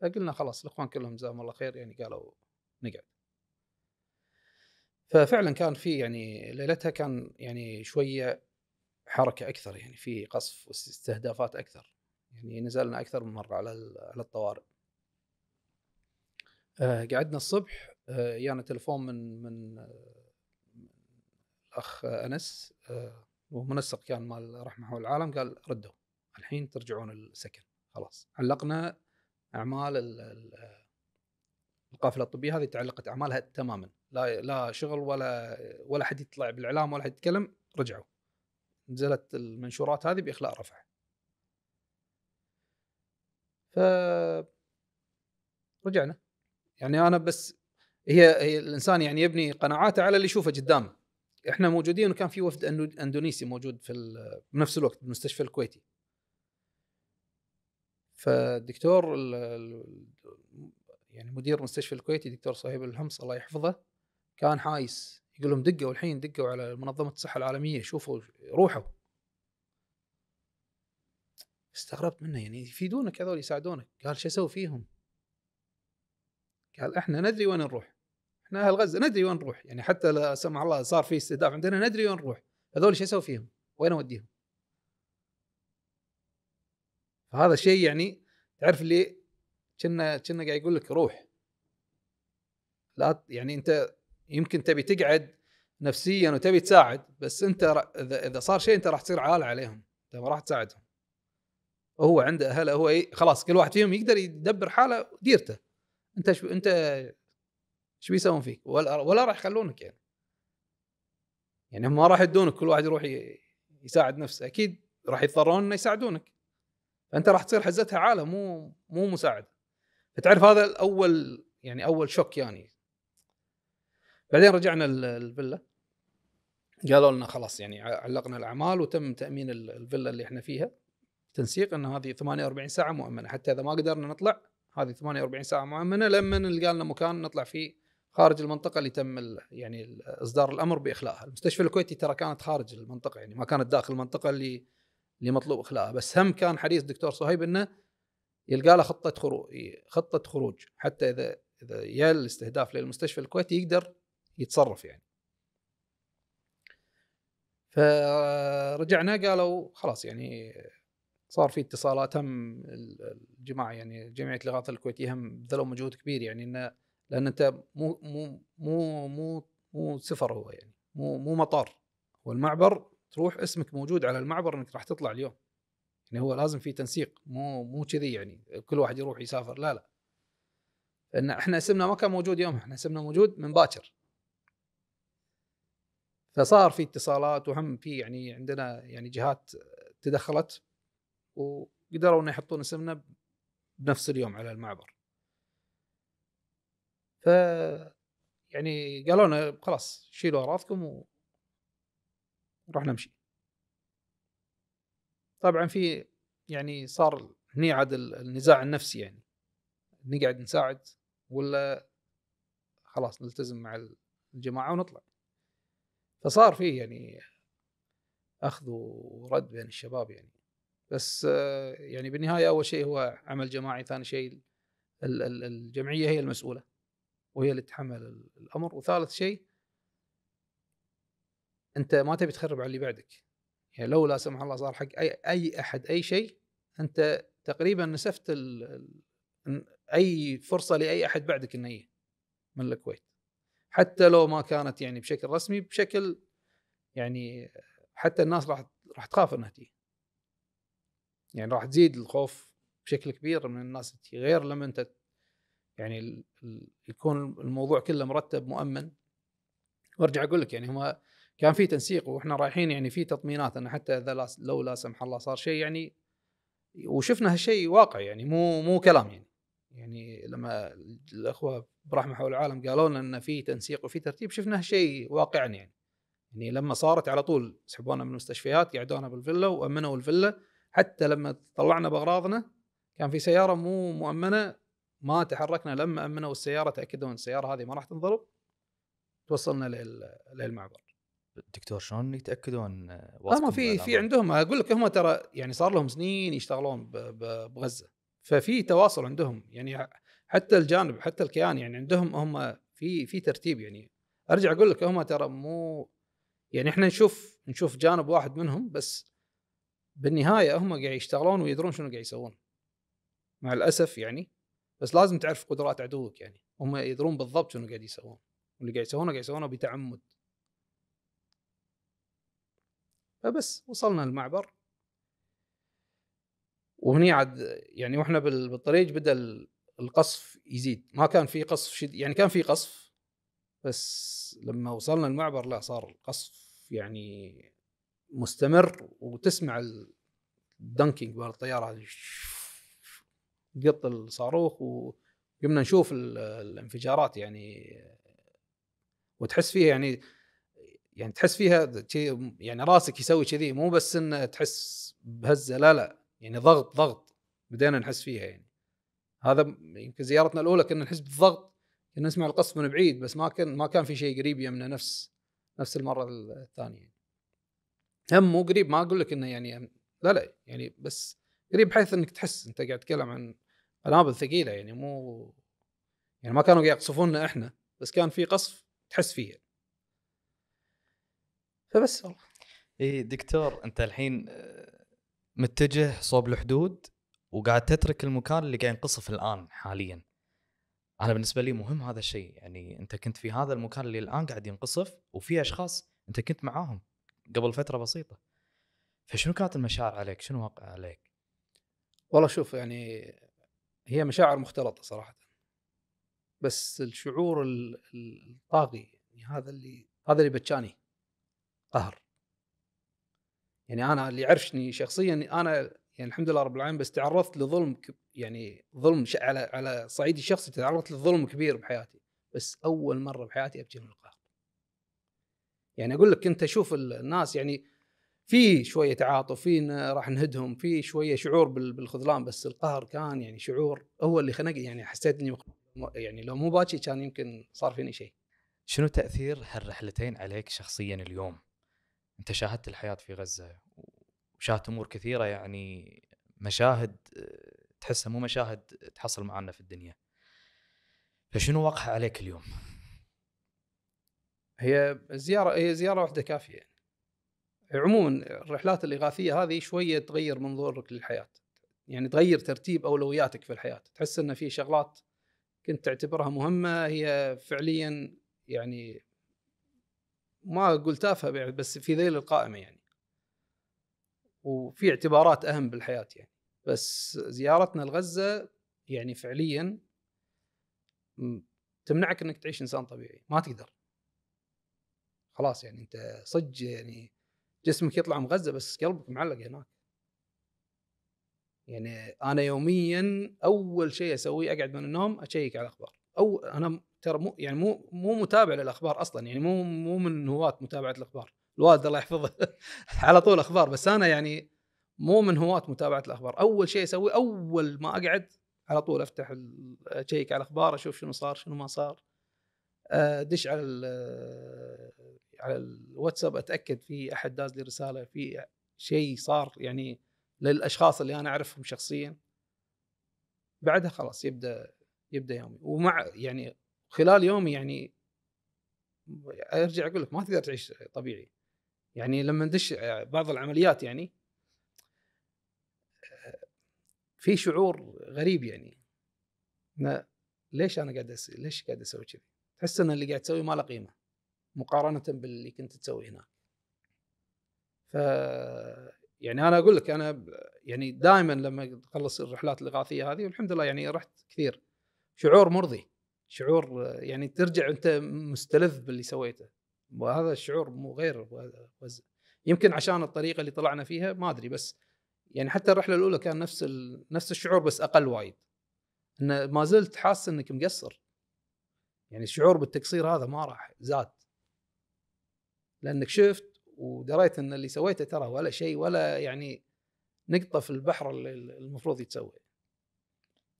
فقلنا خلاص الاخوان كلهم جزاهم الله خير يعني قالوا نقعد ففعلا كان في يعني ليلتها كان يعني شويه حركه اكثر يعني في قصف واستهدافات اكثر يعني نزلنا اكثر من مره على على الطوارئ آه، قعدنا الصبح جانا آه، تلفون من من آه، الاخ انس ومنسق كان مال رحمه حول العالم قال ردوا الحين ترجعون السكن خلاص علقنا اعمال القافله الطبيه هذه تعلقت اعمالها تماما لا لا شغل ولا ولا حد يطلع بالاعلام ولا حد يتكلم رجعوا نزلت المنشورات هذه باخلاء رفع ف رجعنا يعني انا بس هي, هي الانسان يعني يبني قناعاته على اللي يشوفه قدامه احنا موجودين وكان في وفد اندونيسي موجود في بنفس الوقت بالمستشفى الكويتي فالدكتور يعني مدير مستشفى الكويتي دكتور صهيب الهمس الله يحفظه كان حايس يقول لهم دقوا الحين دقوا على منظمه الصحه العالميه شوفوا روحوا استغربت منه يعني يفيدونك هذول يساعدونك قال شو اسوي فيهم؟ قال احنا ندري وين نروح احنا اهل غزه ندري وين نروح يعني حتى لا سمح الله صار في استهداف عندنا ندري وين نروح هذول شو اسوي فيهم؟ وين اوديهم؟ فهذا شيء يعني تعرف اللي كنا كنا قاعد يقول لك روح لا يعني انت يمكن تبي تقعد نفسيا وتبي تساعد بس انت اذا اذا صار شيء انت راح تصير عال عليهم انت ما راح تساعدهم هو عنده اهله هو إيه، خلاص كل واحد فيهم يقدر يدبر حاله وديرته انت شو انت شو بيسوون فيك ولا ولا راح يخلونك يعني يعني هم ما راح يدونك كل واحد يروح يساعد نفسه اكيد راح يضطرون انه يساعدونك فانت راح تصير حزتها عاله مو مو مساعد فتعرف هذا الاول يعني اول شوك يعني بعدين رجعنا الفيلا قالوا لنا خلاص يعني علقنا الاعمال وتم تامين الفيلا اللي احنا فيها تنسيق ان هذه 48 ساعه مؤمنه حتى اذا ما قدرنا نطلع هذه 48 ساعه مؤمنه لما نلقى لنا مكان نطلع فيه خارج المنطقه اللي تم يعني اصدار الامر باخلائها، المستشفى الكويتي ترى كانت خارج المنطقه يعني ما كانت داخل المنطقه اللي اللي مطلوب اخلائها، بس هم كان حديث الدكتور صهيب انه يلقى له خطه خروج خطه خروج حتى اذا اذا يا الاستهداف للمستشفى الكويتي يقدر يتصرف يعني. فرجعنا قالوا خلاص يعني صار في اتصالات هم الجماعه يعني جمعيه الاغاثه الكويتيه هم بذلوا مجهود كبير يعني انه لان انت مو مو مو مو مو سفر هو يعني مو مو مطار هو المعبر تروح اسمك موجود على المعبر انك راح تطلع اليوم يعني هو لازم في تنسيق مو مو كذي يعني كل واحد يروح يسافر لا لا ان احنا اسمنا ما كان موجود يوم احنا اسمنا موجود من باكر فصار في اتصالات وهم في يعني عندنا يعني جهات تدخلت وقدروا انه يحطون اسمنا بنفس اليوم على المعبر ف يعني قالوا لنا خلاص شيلوا اغراضكم و... وراح نمشي طبعا في يعني صار هني عاد النزاع النفسي يعني نقعد نساعد ولا خلاص نلتزم مع الجماعه ونطلع فصار فيه يعني اخذ ورد بين الشباب يعني بس آه، يعني بالنهايه اول شيء هو عمل جماعي ثاني شيء الجمعيه هي المسؤوله وهي اللي تتحمل الامر وثالث شيء انت ما تبي تخرب على اللي بعدك يعني لو لا سمح الله صار حق اي اي احد اي شيء انت تقريبا نسفت الـ اي فرصه لاي احد بعدك انه من الكويت حتى لو ما كانت يعني بشكل رسمي بشكل يعني حتى الناس راح راح تخاف انها تجي يعني راح تزيد الخوف بشكل كبير من الناس غير لما انت يعني يكون الموضوع كله مرتب مؤمن وارجع اقول لك يعني هم كان في تنسيق واحنا رايحين يعني في تطمينات انه حتى اذا لو لا سمح الله صار شيء يعني وشفنا هالشيء واقع يعني مو مو كلام يعني يعني لما الاخوه برحمه حول العالم قالوا لنا ان في تنسيق وفي ترتيب شفنا هالشيء واقعا يعني يعني لما صارت على طول سحبونا من المستشفيات قعدونا بالفيلا وامنوا الفيلا حتى لما طلعنا باغراضنا كان في سياره مو مؤمنه ما تحركنا لما امنوا السياره تاكدوا ان السياره هذه ما راح تنضرب توصلنا للمعبر دكتور شلون يتاكدون هم آه، في في عندهم اقول لك هم ترى يعني صار لهم سنين يشتغلون بغزه ففي تواصل عندهم يعني حتى الجانب حتى الكيان يعني عندهم هم في في ترتيب يعني ارجع اقول لك هم ترى مو يعني احنا نشوف نشوف جانب واحد منهم بس بالنهايه هم قاعد يشتغلون ويدرون شنو قاعد يسوون مع الاسف يعني بس لازم تعرف قدرات عدوك يعني هم يدرون بالضبط شنو قاعد يسوون واللي قاعد يسوونه قاعد يسوونه بتعمد فبس وصلنا المعبر وهني عاد يعني واحنا بالطريق بدا القصف يزيد ما كان في قصف شد يعني كان في قصف بس لما وصلنا المعبر لا صار قصف يعني مستمر وتسمع الدنكينج مال الطياره قط الصاروخ وقمنا نشوف الانفجارات يعني وتحس فيها يعني يعني تحس فيها يعني راسك يسوي كذي مو بس انه تحس بهزه لا لا يعني ضغط ضغط بدينا نحس فيها يعني هذا يمكن زيارتنا الاولى كنا نحس بالضغط كنا نسمع القصف من بعيد بس ما كان ما كان في شيء قريب يمنا نفس نفس المره الثانيه هم مو قريب ما اقول لك انه يعني لا لا يعني بس قريب بحيث انك تحس انت قاعد تتكلم عن قنابل ثقيله يعني مو يعني ما كانوا يقصفوننا احنا بس كان في قصف تحس فيه فبس والله اي دكتور انت الحين آه، متجه صوب الحدود وقاعد تترك المكان اللي قاعد ينقصف الان حاليا انا بالنسبه لي مهم هذا الشيء يعني انت كنت في هذا المكان اللي الان قاعد ينقصف وفي اشخاص انت كنت معاهم قبل فتره بسيطه فشنو كانت المشاعر عليك شنو وقع عليك والله شوف يعني هي مشاعر مختلطه صراحه بس الشعور الطاغي يعني هذا اللي هذا اللي بتشاني قهر يعني انا اللي يعرفني شخصيا انا يعني الحمد لله رب العالمين بس تعرضت لظلم يعني ظلم على على صعيدي الشخصي تعرضت لظلم كبير بحياتي بس اول مره بحياتي ابكي من القهر يعني اقول لك انت شوف الناس يعني في شويه تعاطف في راح نهدهم في شويه شعور بالخذلان بس القهر كان يعني شعور هو اللي خنق يعني حسيت اني يعني لو مو باكي كان يمكن صار فيني شيء شنو تاثير هالرحلتين عليك شخصيا اليوم انت شاهدت الحياه في غزه وشاهدت امور كثيره يعني مشاهد تحسها مو مشاهد تحصل معنا في الدنيا فشنو وقع عليك اليوم هي زياره هي زياره واحده كافيه يعني. عموما الرحلات الاغاثيه هذه شويه تغير منظورك للحياه يعني تغير ترتيب اولوياتك في الحياه تحس ان في شغلات كنت تعتبرها مهمه هي فعليا يعني ما اقول تافهه بس في ذيل القائمه يعني وفي اعتبارات اهم بالحياه يعني بس زيارتنا لغزه يعني فعليا تمنعك انك تعيش انسان طبيعي ما تقدر خلاص يعني انت صج يعني جسمك يطلع مغذى بس قلبك معلق هناك يعني انا يوميا اول شيء اسويه اقعد من النوم اشيك على الاخبار او انا ترى مو يعني مو مو متابع للاخبار اصلا يعني مو مو من هواة متابعه الاخبار الوالد الله يحفظه على طول اخبار بس انا يعني مو من هواة متابعه الاخبار اول شيء اسويه اول ما اقعد على طول افتح اشيك على الاخبار اشوف شنو صار شنو ما صار آه، دش على على الواتساب اتاكد في احد داز لي رساله في شيء صار يعني للاشخاص اللي انا اعرفهم شخصيا بعدها خلاص يبدا يبدا يومي ومع يعني خلال يومي يعني ارجع اقول لك ما تقدر تعيش طبيعي يعني لما ندش بعض العمليات يعني في شعور غريب يعني أنا ليش انا قاعد ليش قاعد اسوي كذي؟ تحس ان اللي قاعد تسويه ما له قيمه مقارنه باللي كنت تسوي هناك ف يعني انا اقول لك انا يعني دائما لما اخلص الرحلات الاغاثيه هذه والحمد لله يعني رحت كثير شعور مرضي شعور يعني ترجع انت مستلذ باللي سويته وهذا الشعور مو غير يمكن عشان الطريقه اللي طلعنا فيها ما ادري بس يعني حتى الرحله الاولى كان نفس ال... نفس الشعور بس اقل وايد انه ما زلت حاسس انك مقصر يعني الشعور بالتقصير هذا ما راح زاد لانك شفت ودريت ان اللي سويته ترى ولا شيء ولا يعني نقطه في البحر اللي المفروض يتسوى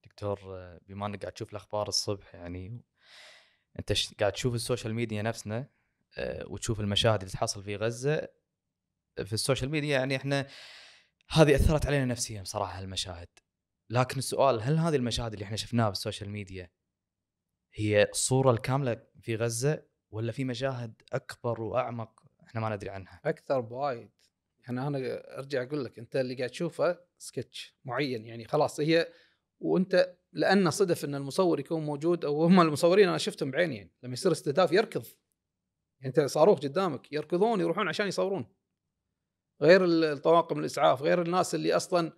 دكتور بما انك قاعد تشوف الاخبار الصبح يعني انت قاعد تشوف السوشيال ميديا نفسنا آه، وتشوف المشاهد اللي تحصل في غزه في السوشيال ميديا يعني احنا هذه اثرت علينا نفسيا بصراحه هالمشاهد لكن السؤال هل هذه المشاهد اللي احنا شفناها بالسوشيال ميديا هي الصوره الكامله في غزه ولا في مشاهد اكبر واعمق احنا ما ندري عنها؟ اكثر بوايد يعني انا ارجع اقول لك انت اللي قاعد تشوفه سكتش معين يعني خلاص هي وانت لان صدف ان المصور يكون موجود او هم المصورين انا شفتهم بعيني يعني لما يصير استهداف يركض يعني انت صاروخ قدامك يركضون يروحون عشان يصورون غير الطواقم الاسعاف غير الناس اللي اصلا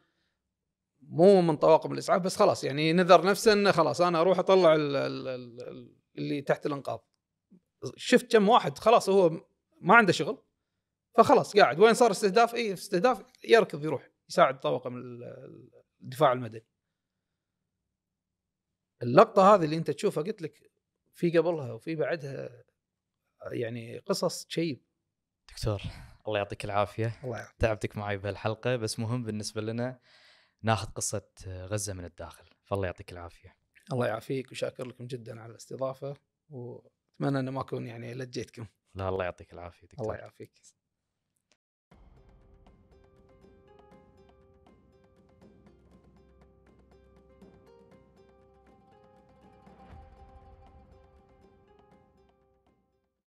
مو من طواقم الاسعاف بس خلاص يعني نذر نفسه انه خلاص انا اروح اطلع الـ الـ الـ اللي تحت الانقاض شفت كم واحد خلاص هو ما عنده شغل فخلاص قاعد وين صار استهداف اي استهداف يركض يروح يساعد طبقه من الدفاع المدني اللقطه هذه اللي انت تشوفها قلت لك في قبلها وفي بعدها يعني قصص شيب دكتور الله يعطيك العافيه الله يعطيك. تعبتك معي بهالحلقه بس مهم بالنسبه لنا ناخذ قصه غزه من الداخل فالله يعطيك العافيه الله يعافيك وشاكر لكم جدا على الاستضافه و اتمنى انه ما اكون يعني لجيتكم لا الله يعطيك العافيه دكتور الله يعافيك